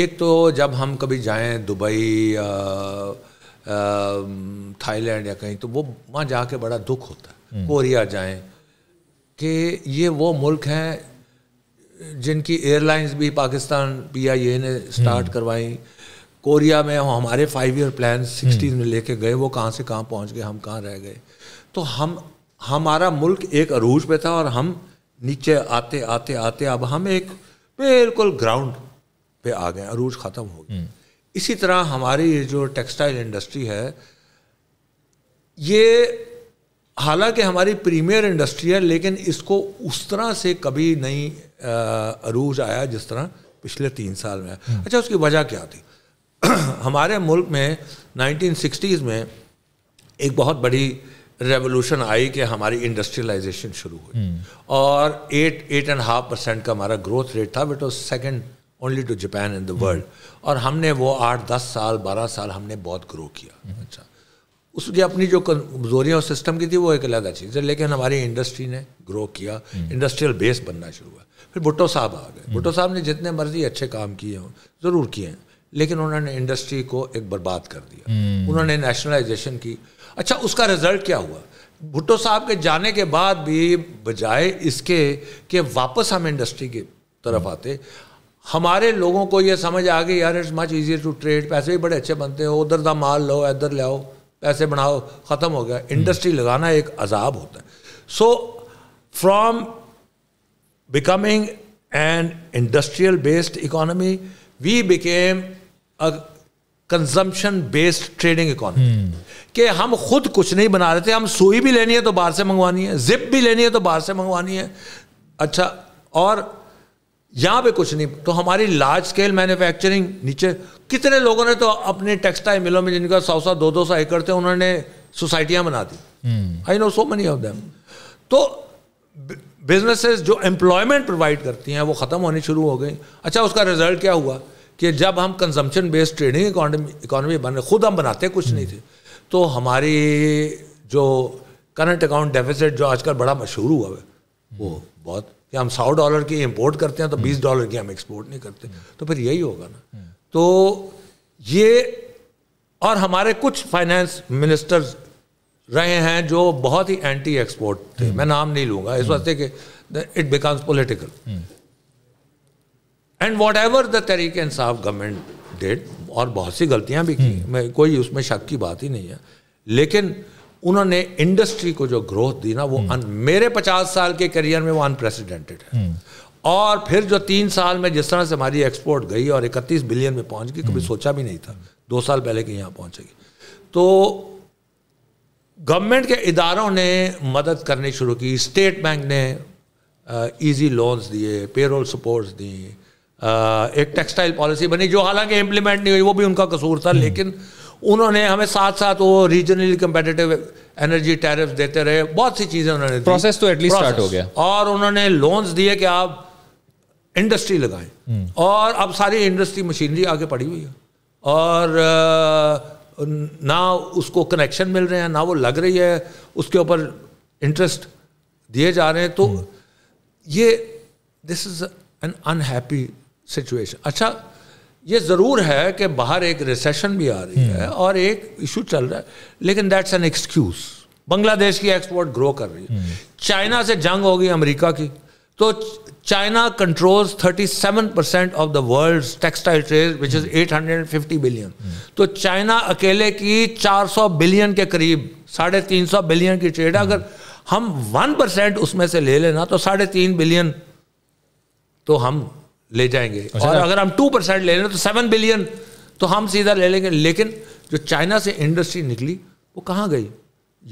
एक तो जब हम कभी जाएँ दुबई थाईलैंड या कहीं तो वो वहाँ जाके बड़ा दुख होता है हम्म। कोरिया जाएं कि ये वो मुल्क हैं जिनकी एयरलाइंस भी पाकिस्तान पी आई ए ने स्टार्ट हम्म। करवाई कोरिया में हमारे फाइव ईयर प्लान सिक्सटीज में लेके गए वो कहाँ से कहाँ पहुँच गए हम कहाँ रह गए तो हम हमारा मुल्क एक अरूज पे था और हम नीचे आते आते आते अब हम एक बिल्कुल ग्राउंड पे आ गए अरूज ख़त्म हो गया हम्म। इसी तरह हमारी जो टेक्सटाइल इंडस्ट्री है ये हालांकि हमारी प्रीमियर इंडस्ट्री है लेकिन इसको उस तरह से कभी नहीं अरूज आया जिस तरह पिछले तीन साल में हम्म। अच्छा उसकी वजह क्या थी [clears throat] हमारे मुल्क में 1960s में एक बहुत बड़ी रेवोल्यूशन आई कि हमारी इंडस्ट्रियलाइजेशन शुरू हुई हम्म। और eight eight and half percent का हमारा ग्रोथ रेट था but was second only to Japan in the world और हमने वो आठ दस साल बारह साल हमने बहुत ग्रो किया हम्म। अच्छा उसकी अपनी जो कमजोरियाँ और सिस्टम की थी वो एक अलग चीज़ है लेकिन हमारी इंडस्ट्री ने ग्रो किया इंडस्ट्रियल हम्म। बेस बनना शुरू हुआ फिर भुट्टो साहब आ गए हम्म। भुट्टो साहब ने जितने मर्जी अच्छे काम किए हों ज़रूर किए हैं लेकिन उन्होंने इंडस्ट्री को एक बर्बाद कर दिया हम्म। उन्होंने नेशनलाइजेशन की अच्छा उसका रिजल्ट क्या हुआ भुट्टो साहब के जाने के बाद भी बजाय इसके कि वापस हम इंडस्ट्री की तरफ आते हमारे लोगों को ये समझ आ गई यार it's much easy to trade पैसे भी बड़े अच्छे बनते हैं उधर का माल लो इधर ले आओ पैसे बनाओ ख़त्म हो गया इंडस्ट्री लगाना एक अजाब होता है so from becoming an industrial based economy we became a consumption based trading economy कि हम खुद कुछ नहीं बना रहे थे हम सुई भी लेनी है तो बाहर से मंगवानी है जिप भी लेनी है तो बाहर से मंगवानी है अच्छा और यहाँ पे कुछ नहीं तो हमारी लार्ज स्केल मैन्युफैक्चरिंग नीचे कितने लोगों ने तो अपने टेक्सटाइल मिलों में जिनका सौ सौ दो दो सौ एकड़ थे उन्होंने सोसाइटियाँ बना दी I know so many of them तो बिजनेसेस जो एम्प्लॉयमेंट प्रोवाइड करती हैं वो ख़त्म होनी शुरू हो गई अच्छा उसका रिजल्ट क्या हुआ कि जब हम कंजम्पशन बेस्ड ट्रेडिंग इकोनॉमी बन खुद हम बनाते कुछ नहीं हम्म। थे तो हमारी जो करंट अकाउंट डेफिसिट जो आजकल बड़ा मशहूर हुआ है वो हम्म। बहुत कि हम सौ डॉलर की इम्पोर्ट करते हैं तो बीस डॉलर की हम एक्सपोर्ट नहीं करते तो फिर यही होगा ना तो ये और हमारे कुछ फाइनेंस मिनिस्टर्स रहे हैं जो बहुत ही एंटी एक्सपोर्ट थे मैं नाम नहीं लूंगा इस वास्ते कि it becomes political and whatever the Tehreek Insaf government dead और बहुत सी गलतियां भी की हम्म। मैं कोई उसमें शक की बात ही नहीं है लेकिन उन्होंने इंडस्ट्री को जो ग्रोथ दी ना वो हम्म। मेरे पचास साल के करियर में वो अनप्रेसिडेंटेड है हम्म। और फिर जो तीन साल में जिस तरह से हमारी एक्सपोर्ट गई और इकतीस बिलियन में पहुंच गई कभी हम्म। सोचा भी नहीं था दो साल पहले कि यहाँ पहुंचेगी तो गवर्नमेंट के इदारों ने मदद करनी शुरू की स्टेट बैंक ने ईजी लोन्स दिए पेरोल सपोर्ट्स दी एक टेक्सटाइल पॉलिसी बनी जो हालांकि इम्प्लीमेंट नहीं हुई वो भी उनका कसूर था लेकिन उन्होंने हमें साथ साथ वो रीजनली कंपेटेटिव एनर्जी टैरिफ देते रहे बहुत सी चीज़ें उन्होंने प्रोसेस तो एटलीस्ट स्टार्ट हो गया और उन्होंने लोन्स दिए कि आप इंडस्ट्री लगाएं हम्म। और अब सारी इंडस्ट्री मशीनरी आगे पड़ी हुई है और ना उसको कनेक्शन मिल रहे हैं ना वो लग रही है उसके ऊपर इंटरेस्ट दिए जा रहे हैं तो हम्म। ये this is an unhappy situation अच्छा ये ज़रूर है कि बाहर एक रिसेशन भी आ रही हम्म। है और एक इशू चल रहा है लेकिन दैट्स एन एक्सक्यूज़ बांग्लादेश की एक्सपोर्ट ग्रो कर रही है हम्म। चाइना से जंग होगी अमेरिका की तो China controls 37 percent of the world textile trade which is 850 billion तो चाइना अकेले की 400 बिलियन के करीब साढ़े तीन सौ बिलियन की ट्रेड है हम्म। अगर हम वन परसेंट उसमें से ले लेना तो साढ़े तीन बिलियन तो हम ले जाएंगे अच्छा। और अगर हम टू परसेंट ले रहे हैं तो सेवन बिलियन तो हम सीधा ले लेंगे लेकिन जो चाइना से इंडस्ट्री निकली वो कहाँ गई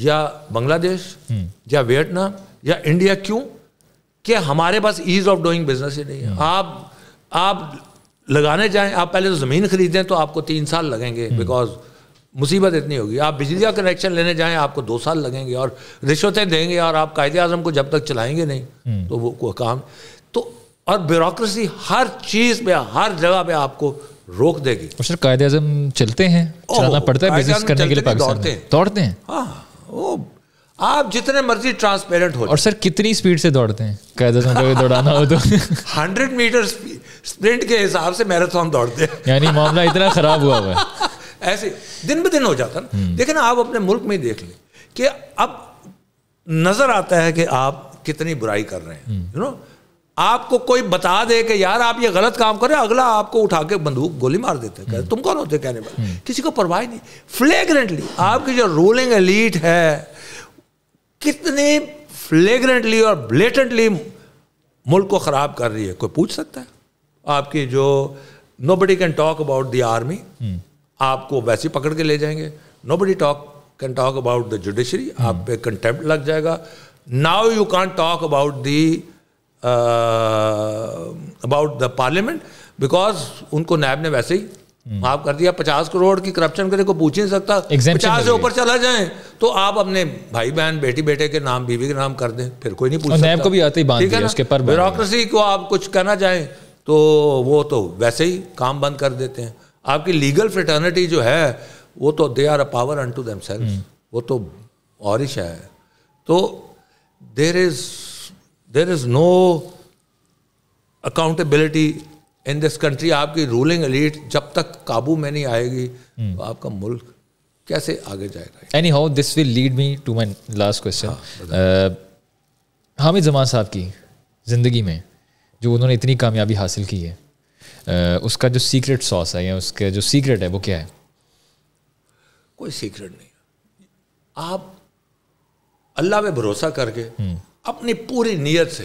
या बांग्लादेश हम्म। या वियतनाम या इंडिया क्यों कि हमारे पास ईज ऑफ डूइंग बिजनेस ही नहीं है हम्म। आप आप लगाने जाएं आप पहले तो ज़मीन खरीदें तो आपको तीन साल लगेंगे बिकॉज हम्म। मुसीबत इतनी होगी आप बिजली का कनेक्शन लेने जाएं आपको दो साल लगेंगे और रिश्वतें देंगे और आप कायदे आजम को जब तक चलाएंगे नहीं तो वो काम और ब्यूरोक्रेसी हर चीज में हर जगह में आपको रोक देगी और सर कायदे आजम चलते हैं चलाना पड़ता है बिजनेस करने के लिए दौड़ते हैं दौड़ते हैं हाँ, आप जितने मर्जी ट्रांसपेरेंट हो और सर कितनी स्पीड से दौड़ते हैं कायदे आजम का दौड़ाना हो तो हंड्रेड मीटर स्प्रिंट के हिसाब से मैराथन दौड़ते हैं यानी मामला इतना खराब हुआ हुआ [laughs] ऐसे दिन ब दिन हो जाता ना देखिए हम्म। ना आप अपने मुल्क में देख लें कि अब नजर आता है कि आप कितनी बुराई कर रहे हैं यू हम्म। नो आपको कोई बता दे कि यार आप ये गलत काम करें अगला आपको उठा के बंदूक गोली मार देते हैं तुम कौन होते कहने वाले हम्म। किसी को परवाह नहीं फ्लेग्रेंटली आपकी जो रूलिंग एलीट है कितने फ्लेग्रेंटली और ब्लेटेंटली मुल्क को ख़राब कर रही है कोई पूछ सकता है आपकी जो nobody can talk about the army आपको वैसे पकड़ के ले जाएंगे nobody talk can talk about the judiciary आप पे कंटेम्प्ट लग जाएगा now you can't talk about the about the parliament because उनको नैब ने वैसे ही हम्म। माफ कर दिया पचास करोड़ की करप्शन करे को पूछ नहीं सकता पचास से ऊपर चला जाए तो आप अपने भाई बहन बेटी बेटे के नाम बीवी के नाम कर दें फिर कोई नहीं पूछ सकता को भी आते ही ठीक है उसके पर ब्यूरोक्रेसी को आप कुछ कहना चाहें तो वो तो वैसे ही काम बंद कर देते हैं आपकी लीगल फ्रेटर्निटी जो है वो तो they are a power unto them वो तो और है तो there is there is no accountability in this country आपकी रूलिंग लीड जब तक काबू में नहीं आएगी hmm. तो आपका मुल्क कैसे आगे जाएगा anyhow this will lead me to my last question Hamid Zaman sahab की ज़िंदगी में जो उन्होंने इतनी कामयाबी हासिल की है uh, उसका जो सीक्रेट सॉस है या उसका जो सीक्रेट है वो क्या है कोई सीक्रेट नहीं आप अल्लाह में भरोसा करके hmm. अपनी पूरी नीयत से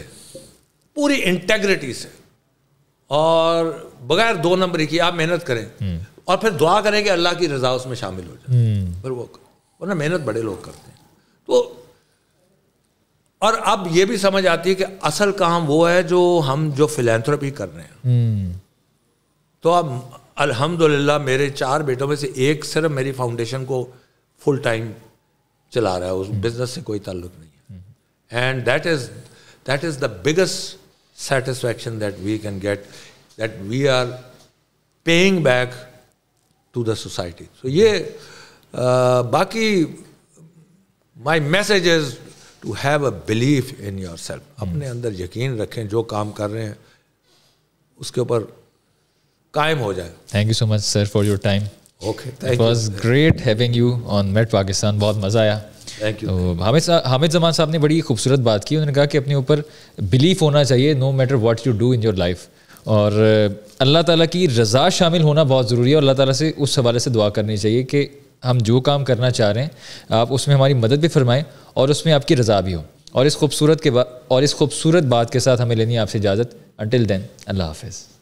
पूरी इंटेग्रिटी से और बगैर दो नंबरी की आप मेहनत करें हम्म। और फिर दुआ करें कि अल्लाह की रजा उसमें शामिल हो जाए हम्म। फिर वो वरना मेहनत बड़े लोग करते हैं तो और अब ये भी समझ आती है कि असल काम वो है जो हम जो फिलेंथ्रोपी कर रहे हैं हम्म। तो अब अल्हम्दुलिल्लाह मेरे चार बेटों में से एक सिर्फ मेरी फाउंडेशन को फुल टाइम चला रहा है उस बिजनेस से कोई ताल्लुक नहीं And that is, that is the biggest satisfaction that we can get, that we are paying back to the society. So yeah, uh, Baki, my message is to have a belief in yourself. Hmm. अपने अंदर यकीन रखें जो काम कर रहे हैं उसके ऊपर कायम हो जाए Thank you so much, sir, for your time. Okay was was great having you on met Pakistan बहुत मज़ा आया थैंक यू तो हामिद हामिद जमान साहब ने बड़ी खूबसूरत बात की उन्होंने कहा कि अपने ऊपर बिलीफ होना चाहिए no matter what you do in your life और अल्लाह ताला की रज़ा शामिल होना बहुत ज़रूरी है और अल्लाह ताला से उस हवाले से दुआ करनी चाहिए कि हम जो काम करना चाह रहे हैं आप उसमें हमारी मदद भी फरमाएँ और उसमें आपकी रज़ा भी हो और इस खूबसूरत के बा और इस खूबसूरत बात के साथ हमें लेनी है आपसे इजाज़त अनटिल दैन अल्लाह हाफिज़